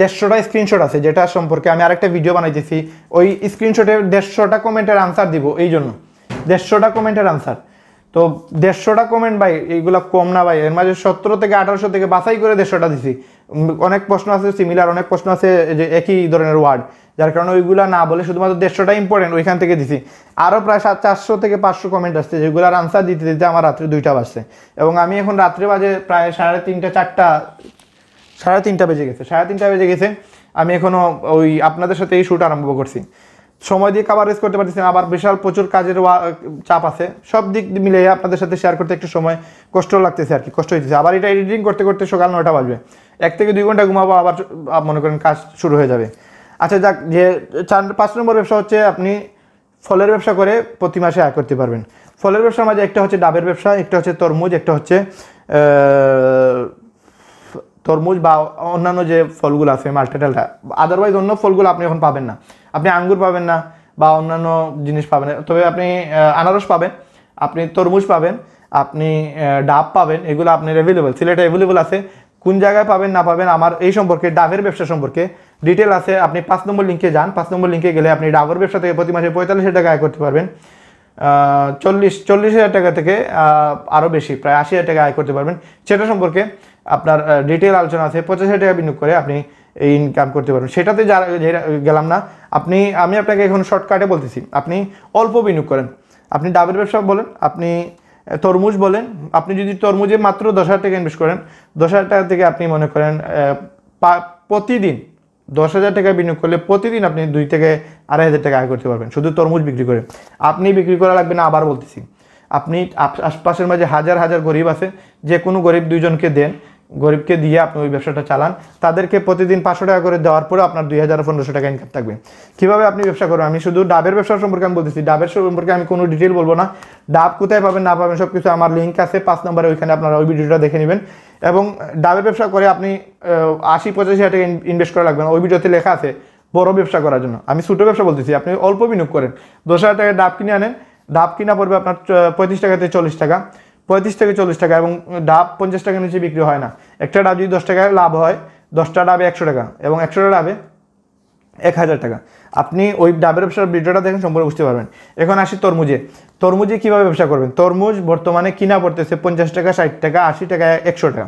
দেড়শোটা স্ক্রিনশট আছে যেটা সম্পর্কে আমি আরেকটা ভিডিও বানাইতেছি ওই স্ক্রিনশটে দেড়শোটা কমেন্টের আনসার দিব এই জন্য দেড়শোটা কমেন্টের আনসার তো দেড়শোটা কমেন্ট ভাই এইগুলো কম না ভাই এর মাঝে সতেরো থেকে আঠারোশো থেকে বাছাই করে দেড়শোটা দিছি অনেক প্রশ্ন আছে সিমিলার অনেক প্রশ্ন আছে যে একই ধরনের ওয়ার্ড যার কারণে ওইগুলা না বলে শুধুমাত্র দেড়শোটা ইম্পর্টেন্ট ওইখান থেকে দিছি আরও প্রায় সাত চারশো থেকে পাঁচশো কমেন্ট আসছে যেগুলোর আনসার দিতে দিতে আমার রাত্রে দুইটা বাজছে এবং আমি এখন রাত্রে বাজে প্রায় সাড়ে তিনটা চারটা সাড়ে তিনটা বেজে গেছে সাড়ে তিনটা বেজে গেছে আমি এখনও ওই আপনাদের সাথে এই শ্যুট আরম্ভ করছি সময় দিয়ে কাভারেজ করতে পারতেছি না আবার বিশাল প্রচুর কাজের চাপ আছে সব দিক মিলে আপনাদের সাথে শেয়ার করতে একটু সময় কষ্ট লাগতেছে আর কি কষ্ট হইতেছে আবার এটা এডিটিং করতে করতে সকাল নয়টা বাজবে এক থেকে দুই ঘন্টা ঘুমাবো আবার মনে করেন কাজ শুরু হয়ে যাবে আচ্ছা যাক যে চার পাঁচ নম্বর ব্যবসা হচ্ছে আপনি ফলের ব্যবসা করে প্রতি মাসে আয় করতে পারবেন ফলের ব্যবসার মাঝে একটা হচ্ছে ডাবের ব্যবসা একটা হচ্ছে তরমুজ একটা হচ্ছে তরমুজ বা অন্যান্য যে ফলগুলো আছে মাল্টাটালটা আদারওয়াইজ অন্য ফলগুলো আপনি এখন পাবেন না আপনি আঙ্গুর পাবেন না বা অন্যান্য জিনিস পাবেন তবে আপনি আনারস পাবেন আপনি তরমুজ পাবেন আপনি ডাব পাবেন এগুলো আপনার অ্যাভেলেবেল সিলেটে অ্যাভেলেবেল আছে কোন জায়গায় পাবেন না পাবেন আমার এই সম্পর্কে ডাবের ব্যবসা সম্পর্কে ডিটেল আছে আপনি পাঁচ নম্বর লিঙ্কে যান পাঁচ নম্বর লিঙ্কে গেলে আপনি ডাবের ব্যবসা থেকে প্রতি মাসে পঁয়তাল্লিশ টাকা আয় করতে পারবেন চল্লিশ চল্লিশ হাজার টাকা থেকে আরও বেশি প্রায় আশি হাজার টাকা আয় করতে পারবেন সেটা সম্পর্কে আপনার ডিটেল আলোচনা আছে পঁচাশ হাজার টাকা বিনিয়োগ করে আপনি এই ইনকাম করতে পারবেন সেটাতে যারা গেলাম না আপনি আমি আপনাকে এখন শর্টকাটে বলতেছি আপনি অল্প বিনিয়োগ করেন আপনি ডাবের ব্যবসা বলেন আপনি তরমুজ বলেন আপনি যদি তরমুজে মাত্র দশ হাজার টাকা ইনভেস্ট করেন দশ হাজার টাকা থেকে আপনি মনে করেন প্রতিদিন দশ হাজার টাকা বিনিয়োগ করলে প্রতিদিন আপনি দুই থেকে আড়াই হাজার টাকা আয় করতে পারবেন শুধু তরমুজ বিক্রি করে আপনি বিক্রি করা লাগবে না আবার বলতেছি আপনি আশপাশের মাঝে হাজার হাজার গরিব আছে যে কোনো গরিব দুইজনকে দেন গরিবকে দিয়ে আপনি ওই ব্যবসাটা চালান তাদেরকে প্রতিদিন পাঁচশো টাকা করে দেওয়ার পরে আপনার দুই হাজার পনেরোশো টাকা ইনকাম থাকবে কীভাবে আপনি ব্যবসা করবেন আমি শুধু ডাবের ব্যবসা সম্পর্কে আমি বলতেছি ডাবের সম্পর্কে আমি কোনো ডিটেল বলবো না ডাব কোথায় পাবেন না পাবেন সব কিছু আমার লিঙ্ক আছে পাঁচ নম্বরে ওইখানে আপনারা ওই ভিডিওটা দেখে নেবেন এবং ডাবের ব্যবসা করে আপনি আশি পঁচাশি হাজার টাকা ইনভেস্ট করা লাগবে না ওই ভিডিওতে লেখা আছে বড় ব্যবসা করার জন্য আমি ছোটো ব্যবসা বলতেছি আপনি অল্প বিনিয়োগ করেন দশ হাজার টাকা ডাব কিনে আনেন ডাব কিনা পড়বে আপনার পঁয়ত্রিশ থেকে চল্লিশ টাকা পঁয়ত্রিশ থেকে চল্লিশ টাকা এবং ডাব পঞ্চাশ টাকা নিচে বিক্রি হয় না একটা ডাব যদি দশ টাকা লাভ হয় দশটা ডাবে একশো টাকা এবং একশোটা ডাবে এক হাজার টাকা আপনি ওই ডাবের ব্যবসার ভিডিওটা দেখেন সম্পূর্ণ বুঝতে পারবেন এখন আসি তরমুজে তরমুজে কীভাবে ব্যবসা করবেন তরমুজ বর্তমানে কিনা পড়তেছে পঞ্চাশ টাকা ষাট টাকা আশি টাকা একশো টাকা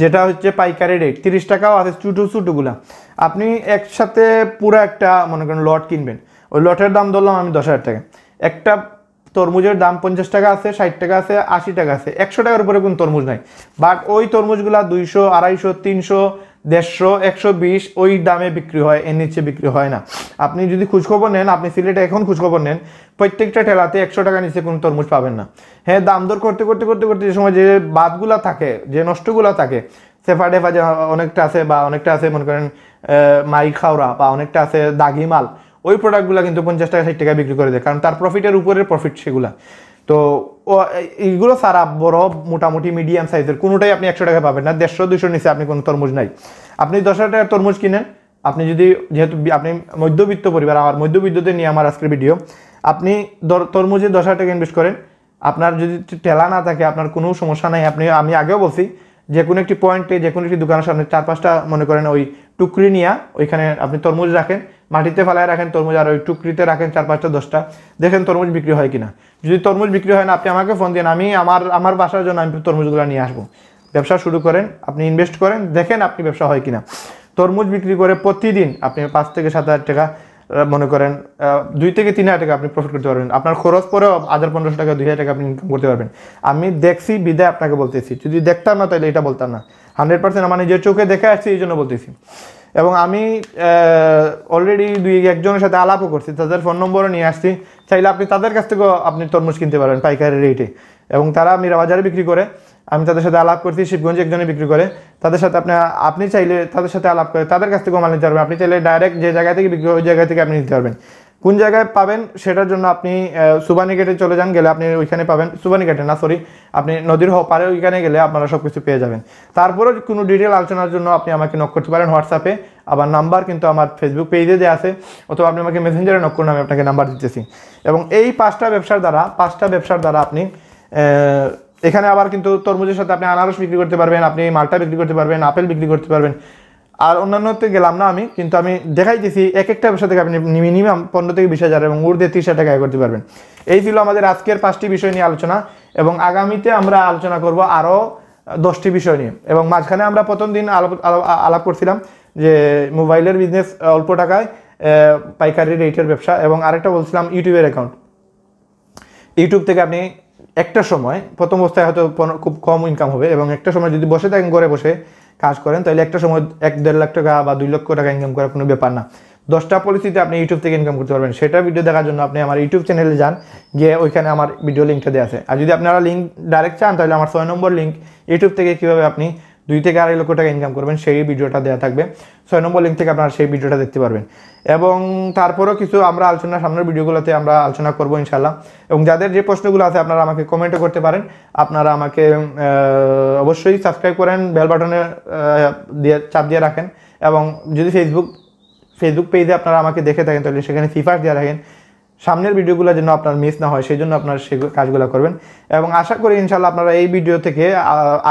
যেটা হচ্ছে পাইকারি রেট তিরিশ টাকাও আছে চুটু চুটুগুলা আপনি একসাথে পুরো একটা মনে করেন লট কিনবেন ওই লটের দাম ধরলাম আমি দশ হাজার টাকা একটা তরমুজের দাম পঞ্চাশ টাকা আছে ষাট টাকা আছে আশি টাকা আছে একশো টাকার উপরে কোনো তরমুজ নাই বাট ওই তরমুজগুলা দুইশো আড়াইশো তিনশো দেড়শো একশো বিশ ওই দামে বিক্রি হয় এর নিচে বিক্রি হয় না আপনি যদি খোঁজখবর নেন আপনি সিলেটে এখন খোঁজখবর নেন প্রত্যেকটা ঠেলাতে একশো টাকা নিচে কোনো তরমুজ পাবেন না হ্যাঁ দাম দর করতে করতে করতে করতে যে সময় যে বাদগুলো থাকে যে নষ্টগুলা থাকে সেফা ডেফা যে অনেকটা আছে বা অনেকটা আছে মনে করেন মাই খাওড়া বা অনেকটা আছে দাগি মাল ওই প্রোডাক্টগুলো কিন্তু পঞ্চাশ টাকা ষাট টাকা বিক্রি করে দেয় কারণ তার প্রফিটের উপরের প্রফিট সেগুলা তো এইগুলো সারা বড় মোটামুটি মিডিয়াম সাইজের কোনোটাই আপনি একশো টাকা পাবেন না দেড়শো দুশোর নিচে আপনি কোনো তরমুজ নাই আপনি দশ হাজার টাকার তরমুজ কিনেন আপনি যদি যেহেতু আপনি মধ্যবিত্ত পরিবার আমার মধ্যবিত্তদের নিয়ে আমার আজকের ভিডিও আপনি তরমুজে দশ হাজার টাকা ইনভেস্ট করেন আপনার যদি ঠেলা না থাকে আপনার কোনো সমস্যা নাই আপনি আমি আগেও বলছি যে কোনো একটি পয়েন্টে যে কোনো একটি দোকানের সামনে চার পাঁচটা মনে করেন ওই টুকরি নিয়া ওইখানে আপনি তরমুজ রাখেন মাটিতে ফেলায় রাখেন তরমুজ আর ওই টুকরিতে রাখেন চার পাঁচটা দশটা দেখেন তরমুজ বিক্রি হয় কিনা যদি তরমুজ বিক্রি হয় না আপনি আমাকে ফোন দিন আমি আমার আমার বাসার জন্য আমি তরমুজগুলো নিয়ে আসবো ব্যবসা শুরু করেন আপনি ইনভেস্ট করেন দেখেন আপনি ব্যবসা হয় কিনা তরমুজ বিক্রি করে প্রতিদিন আপনি পাঁচ থেকে সাত হাজার টাকা মনে করেন দুই থেকে তিন হাজার টাকা আপনি প্রফিট করতে পারবেন আপনার খরচ পরেও হাজার পনেরোশো টাকা দুই হাজার টাকা আপনি ইনকাম করতে পারবেন আমি দেখছি বিদায় আপনাকে বলতেছি যদি দেখতাম না তাহলে এটা বলতাম না হান্ড্রেড পার্সেন্ট আমার মানে নিজের চোখে দেখে আসছি এই জন্য বলতেছি এবং আমি অলরেডি দুই একজনের সাথে আলাপও করছি তাদের ফোন নম্বরও নিয়ে আসছি চাইলে আপনি তাদের কাছ থেকেও আপনি তরমুজ কিনতে পারেন পাইকারি রেটে এবং তারা মিরা বাজারে বিক্রি করে আমি তাদের সাথে আলাপ করছি শিবগঞ্জে একজনে বিক্রি করে তাদের সাথে আপনি আপনি চাইলে তাদের সাথে আলাপ করে তাদের কাছ থেকেও মাল নিতে পারবেন আপনি চাইলে ডাইরেক্ট যে জায়গা থেকে বিক্রি ওই জায়গা থেকে আপনি নিতে পারবেন কোন জায়গায় পাবেন সেটার জন্য আপনি গেটে চলে যান গেলে আপনি ওইখানে পাবেন গেটে না সরি আপনি নদীর পারে ওইখানে গেলে আপনারা সব কিছু পেয়ে যাবেন তারপরেও কোনো ডিটেল আলোচনার জন্য আপনি আমাকে নক করতে পারেন হোয়াটসঅ্যাপে আবার নাম্বার কিন্তু আমার ফেসবুক পেজে দেওয়া আছে অথবা আপনি আমাকে মেসেঞ্জারে নক করুন আমি আপনাকে নাম্বার দিতেছি এবং এই পাঁচটা ব্যবসার দ্বারা পাঁচটা ব্যবসার দ্বারা আপনি এখানে আবার কিন্তু তরমুজের সাথে আপনি আনারস বিক্রি করতে পারবেন আপনি মালটা বিক্রি করতে পারবেন আপেল বিক্রি করতে পারবেন আর অন্যান্যতে গেলাম না আমি কিন্তু আমি দেখাই দিছি এক একটা ব্যবসা থেকে আপনি মিনিমাম পনেরো থেকে বিশ হাজার এবং উর্ধে তিরিশ হাজার টাকা করতে পারবেন এই ছিল আমাদের আজকের পাঁচটি বিষয় নিয়ে আলোচনা এবং আগামীতে আমরা আলোচনা করব আরও দশটি বিষয় নিয়ে এবং মাঝখানে আমরা প্রথম দিন আলাপ আলাপ করছিলাম যে মোবাইলের বিজনেস অল্প টাকায় পাইকারি রেটের ব্যবসা এবং আরেকটা বলছিলাম ইউটিউবের অ্যাকাউন্ট ইউটিউব থেকে আপনি একটা সময় প্রথম অবস্থায় হয়তো খুব কম ইনকাম হবে এবং একটা সময় যদি বসে থাকেন ঘরে বসে কাজ করেন তাহলে একটা সময় এক দেড় লাখ টাকা বা দুই লক্ষ টাকা ইনকাম করার কোনো ব্যাপার না দশটা পলিসিতে আপনি ইউটিউব থেকে ইনকাম করতে পারবেন সেটা ভিডিও দেখার জন্য আপনি আমার ইউটিউব চ্যানেলে যান গিয়ে ওইখানে আমার ভিডিও লিঙ্কটা দেওয়া আছে আর যদি আপনারা লিঙ্ক ডাইরেক্ট চান তাহলে আমার ছয় নম্বর লিঙ্ক ইউটিউব থেকে কীভাবে আপনি দুই থেকে আড়াই লক্ষ টাকা ইনকাম করবেন সেই ভিডিওটা দেওয়া থাকবে ছয় নম্বর লিঙ্ক থেকে আপনারা সেই ভিডিওটা দেখতে পারবেন এবং তারপরেও কিছু আমরা আলোচনা সামনের ভিডিওগুলোতে আমরা আলোচনা করবো ইনশাল্লাহ এবং যাদের যে প্রশ্নগুলো আছে আপনারা আমাকে কমেন্টও করতে পারেন আপনারা আমাকে অবশ্যই সাবস্ক্রাইব করেন বেল বাটনে দিয়ে চাপ দিয়ে রাখেন এবং যদি ফেসবুক ফেসবুক পেজে আপনারা আমাকে দেখে থাকেন তাহলে সেখানে ফিফার দেওয়া রাখেন সামনের ভিডিওগুলো যেন আপনার মিস না হয় সেই জন্য আপনার সে কাজগুলো করবেন এবং আশা করি ইনশাল্লাহ আপনারা এই ভিডিও থেকে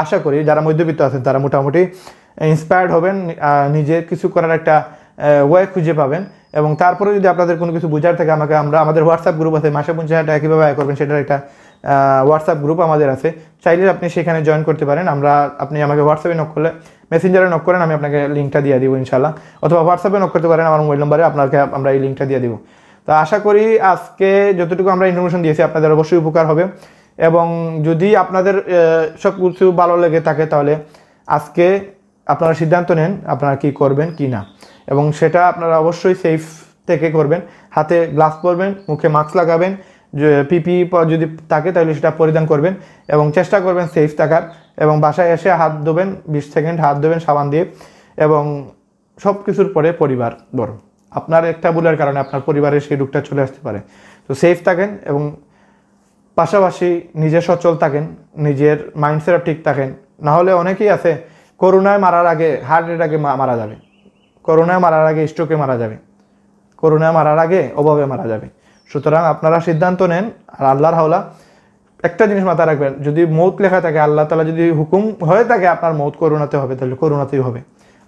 আশা করি যারা মধ্যবিত্ত আছেন তারা মোটামুটি ইন্সপায়ার্ড হবেন নিজের কিছু করার একটা ওয়ে খুঁজে পাবেন এবং তারপরে যদি আপনাদের কোনো কিছু বোঝার থাকে আমাকে আমরা আমাদের হোয়াটসঅ্যাপ গ্রুপ আছে মাসে পঞ্চাশ হাজার টাকা কীভাবে আয় করবেন সেটার একটা হোয়াটসঅ্যাপ গ্রুপ আমাদের আছে চাইলে আপনি সেখানে জয়েন করতে পারেন আমরা আপনি আমাকে হোয়াটসঅ্যাপে নক করলে মেসেঞ্জারে নক করেন আমি আপনাকে লিঙ্কটা দিয়ে দিব ইনশাল্লাহ অথবা হোয়াটসঅ্যাপে নক করতে পারেন আমার মোবাইল নম্বরে আপনাকে আমরা এই লিঙ্কটা দিয়ে দিব তো আশা করি আজকে যতটুকু আমরা ইনফরমেশন দিয়েছি আপনাদের অবশ্যই উপকার হবে এবং যদি আপনাদের সব কিছু ভালো লেগে থাকে তাহলে আজকে আপনারা সিদ্ধান্ত নেন আপনারা কি করবেন কি না এবং সেটা আপনারা অবশ্যই সেফ থেকে করবেন হাতে গ্লাস পরবেন মুখে মাস্ক লাগাবেন পিপি যদি থাকে তাহলে সেটা পরিধান করবেন এবং চেষ্টা করবেন সেফ থাকার এবং বাসায় এসে হাত ধোবেন বিশ সেকেন্ড হাত ধোবেন সাবান দিয়ে এবং সব কিছুর পরে পরিবার বড় আপনার একটা ভুলের কারণে আপনার পরিবারের সেই রোগটা চলে আসতে পারে তো সেফ থাকেন এবং পাশাপাশি নিজে সচল থাকেন নিজের মাইন্ডসেটও ঠিক থাকেন নাহলে অনেকেই আছে করোনায় মারার আগে হার্ট অ্যাটাকে মারা যাবে করোনায় মারার আগে স্ট্রোকে মারা যাবে করোনায় মারার আগে অভাবে মারা যাবে সুতরাং আপনারা সিদ্ধান্ত নেন আর আল্লাহর হাওলা একটা জিনিস মাথায় রাখবেন যদি মৌত লেখা থাকে আল্লাহ তালা যদি হুকুম হয়ে থাকে আপনার মৌত করোনাতে হবে তাহলে করোনাতেই হবে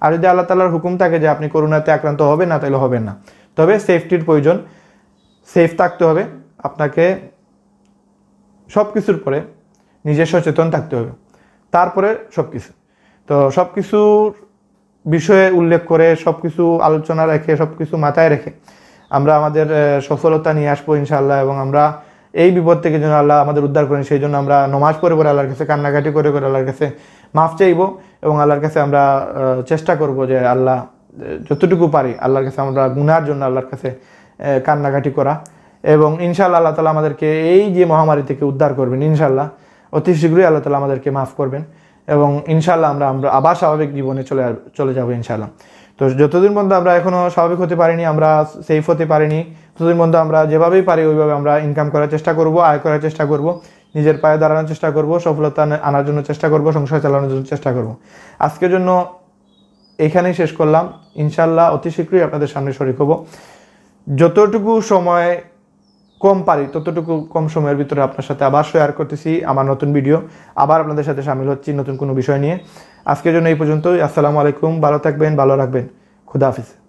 আর যদি আল্লাহ তালার হুকুম থাকে যে আপনি করোনাতে আক্রান্ত হবেন না তাহলে হবেন না তবে সেফটির প্রয়োজন সেফ থাকতে হবে আপনাকে সব কিছুর পরে নিজের সচেতন থাকতে হবে তারপরে সব কিছু তো সব কিছুর বিষয়ে উল্লেখ করে সব কিছু আলোচনা রেখে সব কিছু মাথায় রেখে আমরা আমাদের সফলতা নিয়ে আসবো ইনশাল্লাহ এবং আমরা এই বিপদ থেকে যেন আল্লাহ আমাদের উদ্ধার করেন সেই জন্য আমরা নমাজ পড়ে পরে আল্লাহর কাছে কান্নাকাটি করে করে আল্লাহর কাছে মাফ চাইব এবং আল্লাহর কাছে আমরা চেষ্টা করব যে আল্লাহ যতটুকু পারি আল্লাহর কাছে আমরা গুনার জন্য আল্লাহর কাছে কান্নাকাটি করা এবং ইনশাল্লাহ আল্লাহ তালা আমাদেরকে এই যে মহামারী থেকে উদ্ধার করবেন ইনশাল্লাহ অতি শীঘ্রই আল্লাহ তালা আমাদেরকে মাফ করবেন এবং ইনশাল্লাহ আমরা আমরা আবার স্বাভাবিক জীবনে চলে চলে যাবো ইনশাআল্লাহ তো যতদিন পর্যন্ত আমরা এখনও স্বাভাবিক হতে পারিনি আমরা সেফ হতে পারিনি তোদের পর্যন্ত আমরা যেভাবেই পারি ওইভাবে আমরা ইনকাম করার চেষ্টা করব আয় করার চেষ্টা করব নিজের পায়ে দাঁড়ানোর চেষ্টা করব সফলতা আনার জন্য চেষ্টা করব সংসার চালানোর জন্য চেষ্টা করব আজকের জন্য এখানেই শেষ করলাম ইনশাল্লাহ অতি শীঘ্রই আপনাদের সামনে শরিক হব যতটুকু সময় কম পারি ততটুকু কম সময়ের ভিতরে আপনার সাথে আবার শেয়ার করতেছি আমার নতুন ভিডিও আবার আপনাদের সাথে সামিল হচ্ছি নতুন কোনো বিষয় নিয়ে আজকের জন্য এই পর্যন্তই আসসালামু আলাইকুম ভালো থাকবেন ভালো রাখবেন খুদা হাফিজ